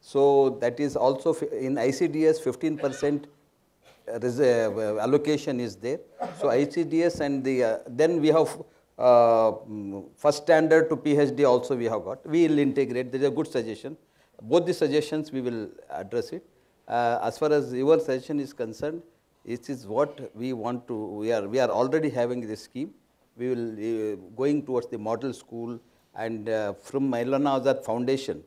So that is also in ICDS 15 percent uh, allocation is there. So ICDS and the uh, then we have uh, mm, first standard to PhD also we have got. We will integrate, there is a good suggestion. Both the suggestions we will address it. Uh, as far as your suggestion is concerned, this is what we want to, we are, we are already having this scheme. We will uh, going towards the model school and uh, from Mailana Azad Foundation,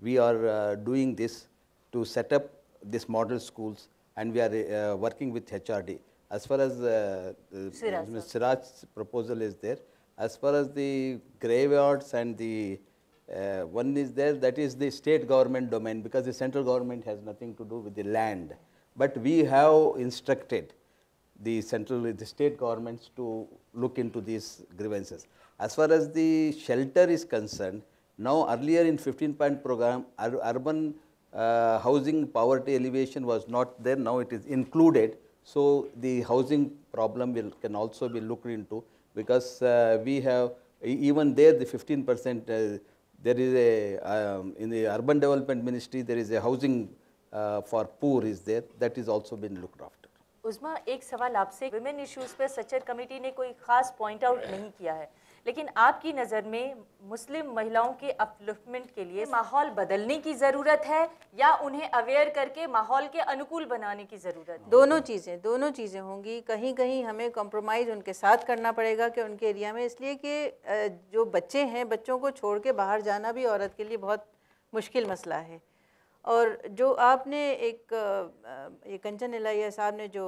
we are uh, doing this to set up this model schools and we are uh, working with HRD. As far as uh, the, the Siraj, Siraj's proposal is there, as far as the graveyards and the uh, one is there, that is the state government domain because the central government has nothing to do with the land. But we have instructed the central, the state governments to look into these grievances. As far as the shelter is concerned, now earlier in 15 point program, urban uh, housing poverty elevation was not there, now it is included. So the housing problem will, can also be looked into because uh, we have, even there the 15 percent, uh, there is a, um, in the urban development ministry, there is a housing uh, for poor is there, that is also been looked after. Uzma, एक सवाल आपसे women issues पे Sachar committee ने कोई खास point out नहीं लेकिन आपकी नज़र में मुस्लिम महिलाओं के अपलिफ्टमेंट के लिए माहौल बदलने की ज़रूरत है या उन्हें अवेयर करके माहौल के अनुकूल बनाने की ज़रूरत है दोनों चीज़ें दोनों चीज़ें होंगी कहीं कहीं हमें कॉम्प्रोमाइज़ उनके साथ करना पड़ेगा कि उनके एरिया में इसलिए कि जो बच्चे हैं बच्चों को छोड़ के बाहर जाना भी औरत के लिए बहुत मुश्किल मसला है और जो आपने एक ये कंचन इलाइया साहब ने जो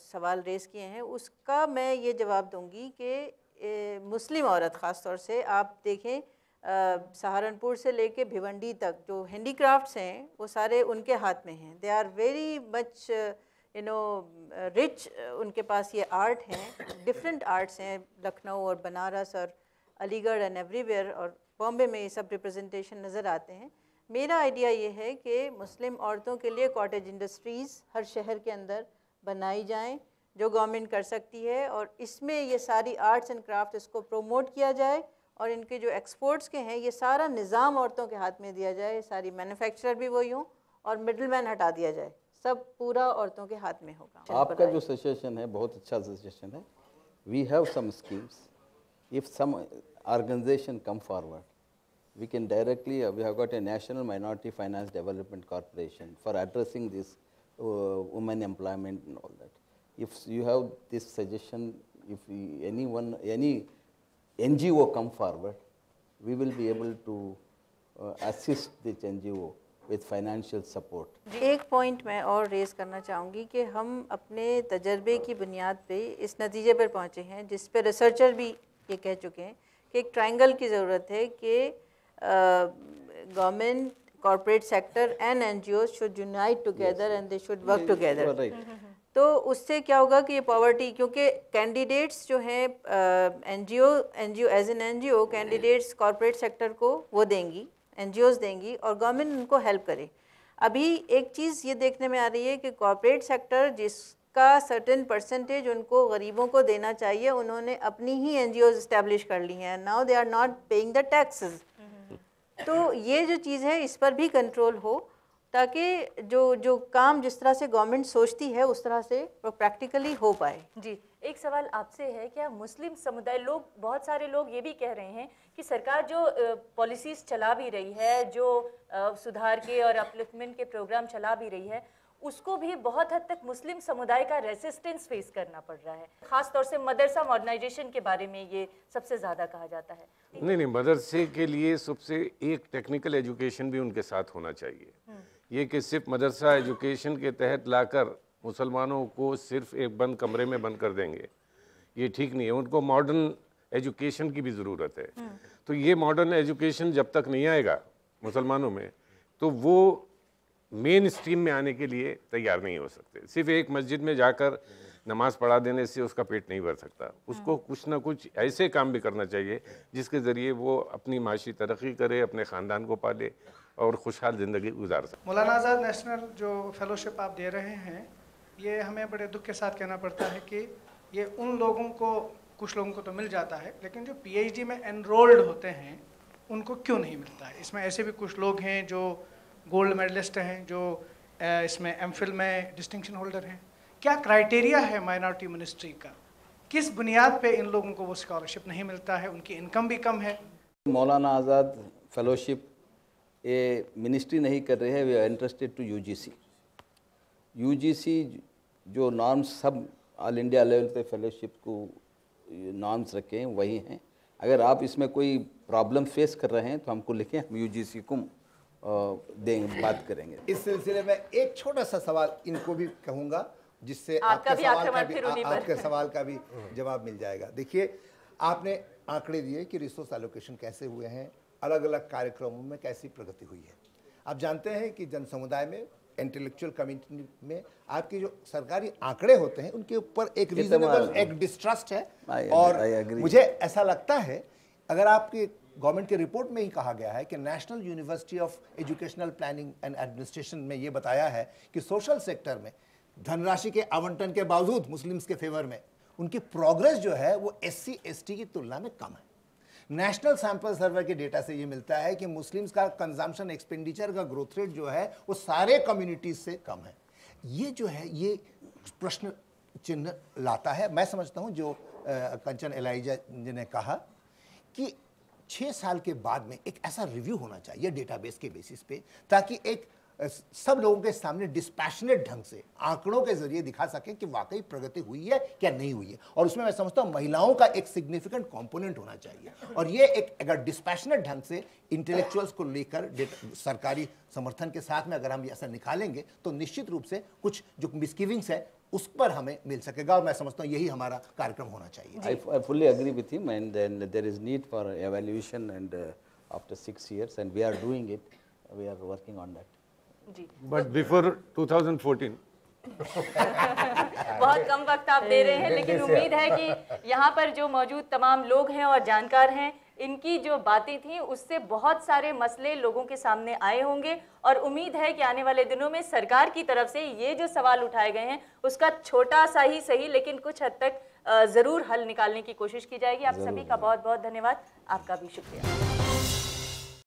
सवाल रेस किए हैं उसका मैं ये जवाब दूंगी कि मुस्लिम औरत ख़ास तौर से आप देखें सहारनपुर से लेके भिवंडी तक जो हैंडीक्राफ्ट्स हैं वो सारे उनके हाथ में हैं they are very much you know rich उनके पास ये आर्ट हैं डिफरेंट आर्ट्स हैं लखनऊ और बनारस और अलीगढ़ एंड एवरीवेयर और बॉम्बे में ये सब रिप्रेजेंटेशन नज़र आते हैं मेरा आइडिया ये है कि मुस्लिम औरतों के लिए कॉटेज इंडस्ट्रीज़ हर शहर के अंदर बनाई जाएँ जो गवर्नमेंट कर सकती है और इसमें ये सारी आर्ट्स एंड क्राफ्ट इसको प्रोमोट किया जाए और इनके जो एक्सपोर्ट्स के हैं ये सारा निज़ाम औरतों के हाथ में दिया जाए सारी मैन्युफैक्चरर भी वही हों और मिडल मैन हटा दिया जाए सब पूरा औरतों के हाथ में होगा आपका जो सजेशन है बहुत अच्छा सजेशन है we have some schemes if some organization come forward we can directly we have got a national minority finance development Development for addressing this women employment women employment if you have this suggestion, if anyone, any NGO come forward, we will be able to uh, assist this NGO with financial support. One point, I want to raise is that we have तजर्बे की बुनियाद पे इस नतीजे पर पहुँचे हैं जिस पे रिसर्चर भी ये कह चुके हैं कि एक triangle uh, corporate sector and NGOs should unite together and they should work together. Right. तो उससे क्या होगा कि ये पॉवर्टी क्योंकि कैंडिडेट्स जो हैं NGO NGO as an NGO candidates corporate sector को वो देंगी एनजीओज देंगी और गवर्नमेंट उनको हेल्प करे अभी एक चीज़ ये देखने में आ रही है कि कॉरपोरेट सेक्टर जिसका सर्टेन परसेंटेज उनको गरीबों को देना चाहिए उन्होंने अपनी ही एन जी इस्टेब्लिश कर ली हैं now they are not paying the taxes तो ये जो चीज़ है इस पर भी कंट्रोल हो ताकि जो जो काम जिस तरह से गवर्नमेंट सोचती है उस तरह से वो प्रैक्टिकली हो पाए जी एक सवाल आपसे है क्या मुस्लिम समुदाय लोग बहुत सारे लोग ये भी कह रहे हैं कि सरकार जो पॉलिसीज़ चला भी रही है जो सुधार के और अपलिफ्टमेंट के प्रोग्राम चला भी रही है उसको भी बहुत हद तक मुस्लिम समुदाय का रेजिस्टेंस फेस करना पड़ रहा है खास तौर से मदरसा मॉडर्नाइजेशन के बारे में ये सबसे ज़्यादा कहा जाता है नहीं नहीं मदरसे के लिए सबसे एक टेक्निकल एजुकेशन भी उनके साथ होना चाहिए हम्म। ये कि सिर्फ मदरसा एजुकेशन के तहत लाकर मुसलमानों को सिर्फ एक बंद कमरे में बंद कर देंगे ये ठीक नहीं है उनको मॉडर्न एजुकेशन की भी ज़रूरत है हम्म। तो ये मॉडर्न एजुकेशन जब तक नहीं आएगा मुसलमानों में तो वो मेन स्ट्रीम में आने के लिए तैयार नहीं हो सकते सिर्फ एक मस्जिद में जाकर नमाज पढ़ा देने से उसका पेट नहीं भर सकता उसको हम्म। कुछ ना कुछ ऐसे काम भी करना चाहिए जिसके ज़रिए वो अपनी माशी तरक्की करे अपने ख़ानदान को पाले और खुशहाल ज़िंदगी गुजार सकें मौलाना आज़ाद नेशनल जो फेलोशिप आप दे रहे हैं ये हमें बड़े दुख के साथ कहना पड़ता है कि ये उन लोगों को कुछ लोगों को तो मिल जाता है लेकिन जो पी में एनरोल्ड होते हैं उनको क्यों नहीं मिलता है इसमें ऐसे भी कुछ लोग हैं जो गोल्ड मेडलिस्ट हैं जो इसमें एम में डिस्टिंक्शन होल्डर हैं क्या क्राइटेरिया है माइनॉरिटी मिनिस्ट्री का किस बुनियाद पे इन लोगों को वो स्कॉलरशिप नहीं मिलता है उनकी इनकम भी कम है मौलाना आज़ाद फेलोशिप ये मिनिस्ट्री नहीं कर रहे हैं they are interested to UGC UGC जो नॉर्म्स सब ऑल इंडिया लेवल पे फेलोशिप को नॉर्म्स रखे हैं वही हैं अगर आप इसमें कोई प्रॉब्लम फेस कर रहे हैं तो हमको लिखें हम यू जी सी को देंगे बात करेंगे इस सिलसिले में एक छोटा सा सवाल इनको भी कहूँगा जिससे आपके सवाल का भी आपके सवाल का भी जवाब मिल जाएगा देखिए आपने आंकड़े दिए कि रिसोर्स एलोकेशन कैसे हुए हैं अलग अलग कार्यक्रमों में कैसी प्रगति हुई है आप जानते हैं कि जन समुदाय में इंटेलेक्चुअल कम्युनिटी में आपके जो सरकारी आंकड़े होते हैं उनके ऊपर एक रीजनेबल तो एक डिस्ट्रस्ट है और मुझे ऐसा लगता है अगर आपके गवर्नमेंट के रिपोर्ट में ही कहा गया है कि national university of educational planning and administration में ये बताया है कि सोशल सेक्टर में धनराशि के आवंटन के बावजूद मुस्लिम्स के फेवर में उनकी प्रोग्रेस जो है वो एस सी की तुलना में कम है नेशनल सैंपल सर्वे के डेटा से ये मिलता है कि मुस्लिम्स का कंजम्पशन एक्सपेंडिचर का ग्रोथ रेट जो है वो सारे कम्युनिटीज से कम है ये जो है ये प्रश्न चिन्ह लाता है मैं समझता हूँ जो कंचन एलाइजा जी ने कहा कि छः साल के बाद में एक ऐसा रिव्यू होना चाहिए डेटाबेस के बेसिस पे ताकि एक सब लोगों के सामने डिस्पैशनेट ढंग से आंकड़ों के जरिए दिखा सकें कि वाकई प्रगति हुई है क्या नहीं हुई है और उसमें मैं समझता हूँ महिलाओं का एक सिग्निफिकेंट कंपोनेंट होना चाहिए और ये एक अगर डिस्पैशनेट ढंग से इंटेलेक्चुअल्स को लेकर सरकारी समर्थन के साथ में अगर हम ऐसा निकालेंगे तो निश्चित रूप से कुछ जो मिसकिविंग्स है उस पर हमें मिल सकेगा और मैं समझता हूँ यही हमारा कार्यक्रम होना चाहिए I fully agree with him and there is need for evaluation and after six years and we are doing it we are working on that जी बट बिफोर 2014 बहुत कम वक्त आप दे रहे हैं लेकिन उम्मीद है कि यहाँ पर जो मौजूद तमाम लोग हैं और जानकार हैं इनकी जो बातें थी उससे बहुत सारे मसले लोगों के सामने आए होंगे और उम्मीद है कि आने वाले दिनों में सरकार की तरफ से ये जो सवाल उठाए गए हैं उसका छोटा सा ही सही लेकिन कुछ हद तक ज़रूर हल निकालने की कोशिश की जाएगी आप सभी का बहुत बहुत धन्यवाद आपका भी शुक्रिया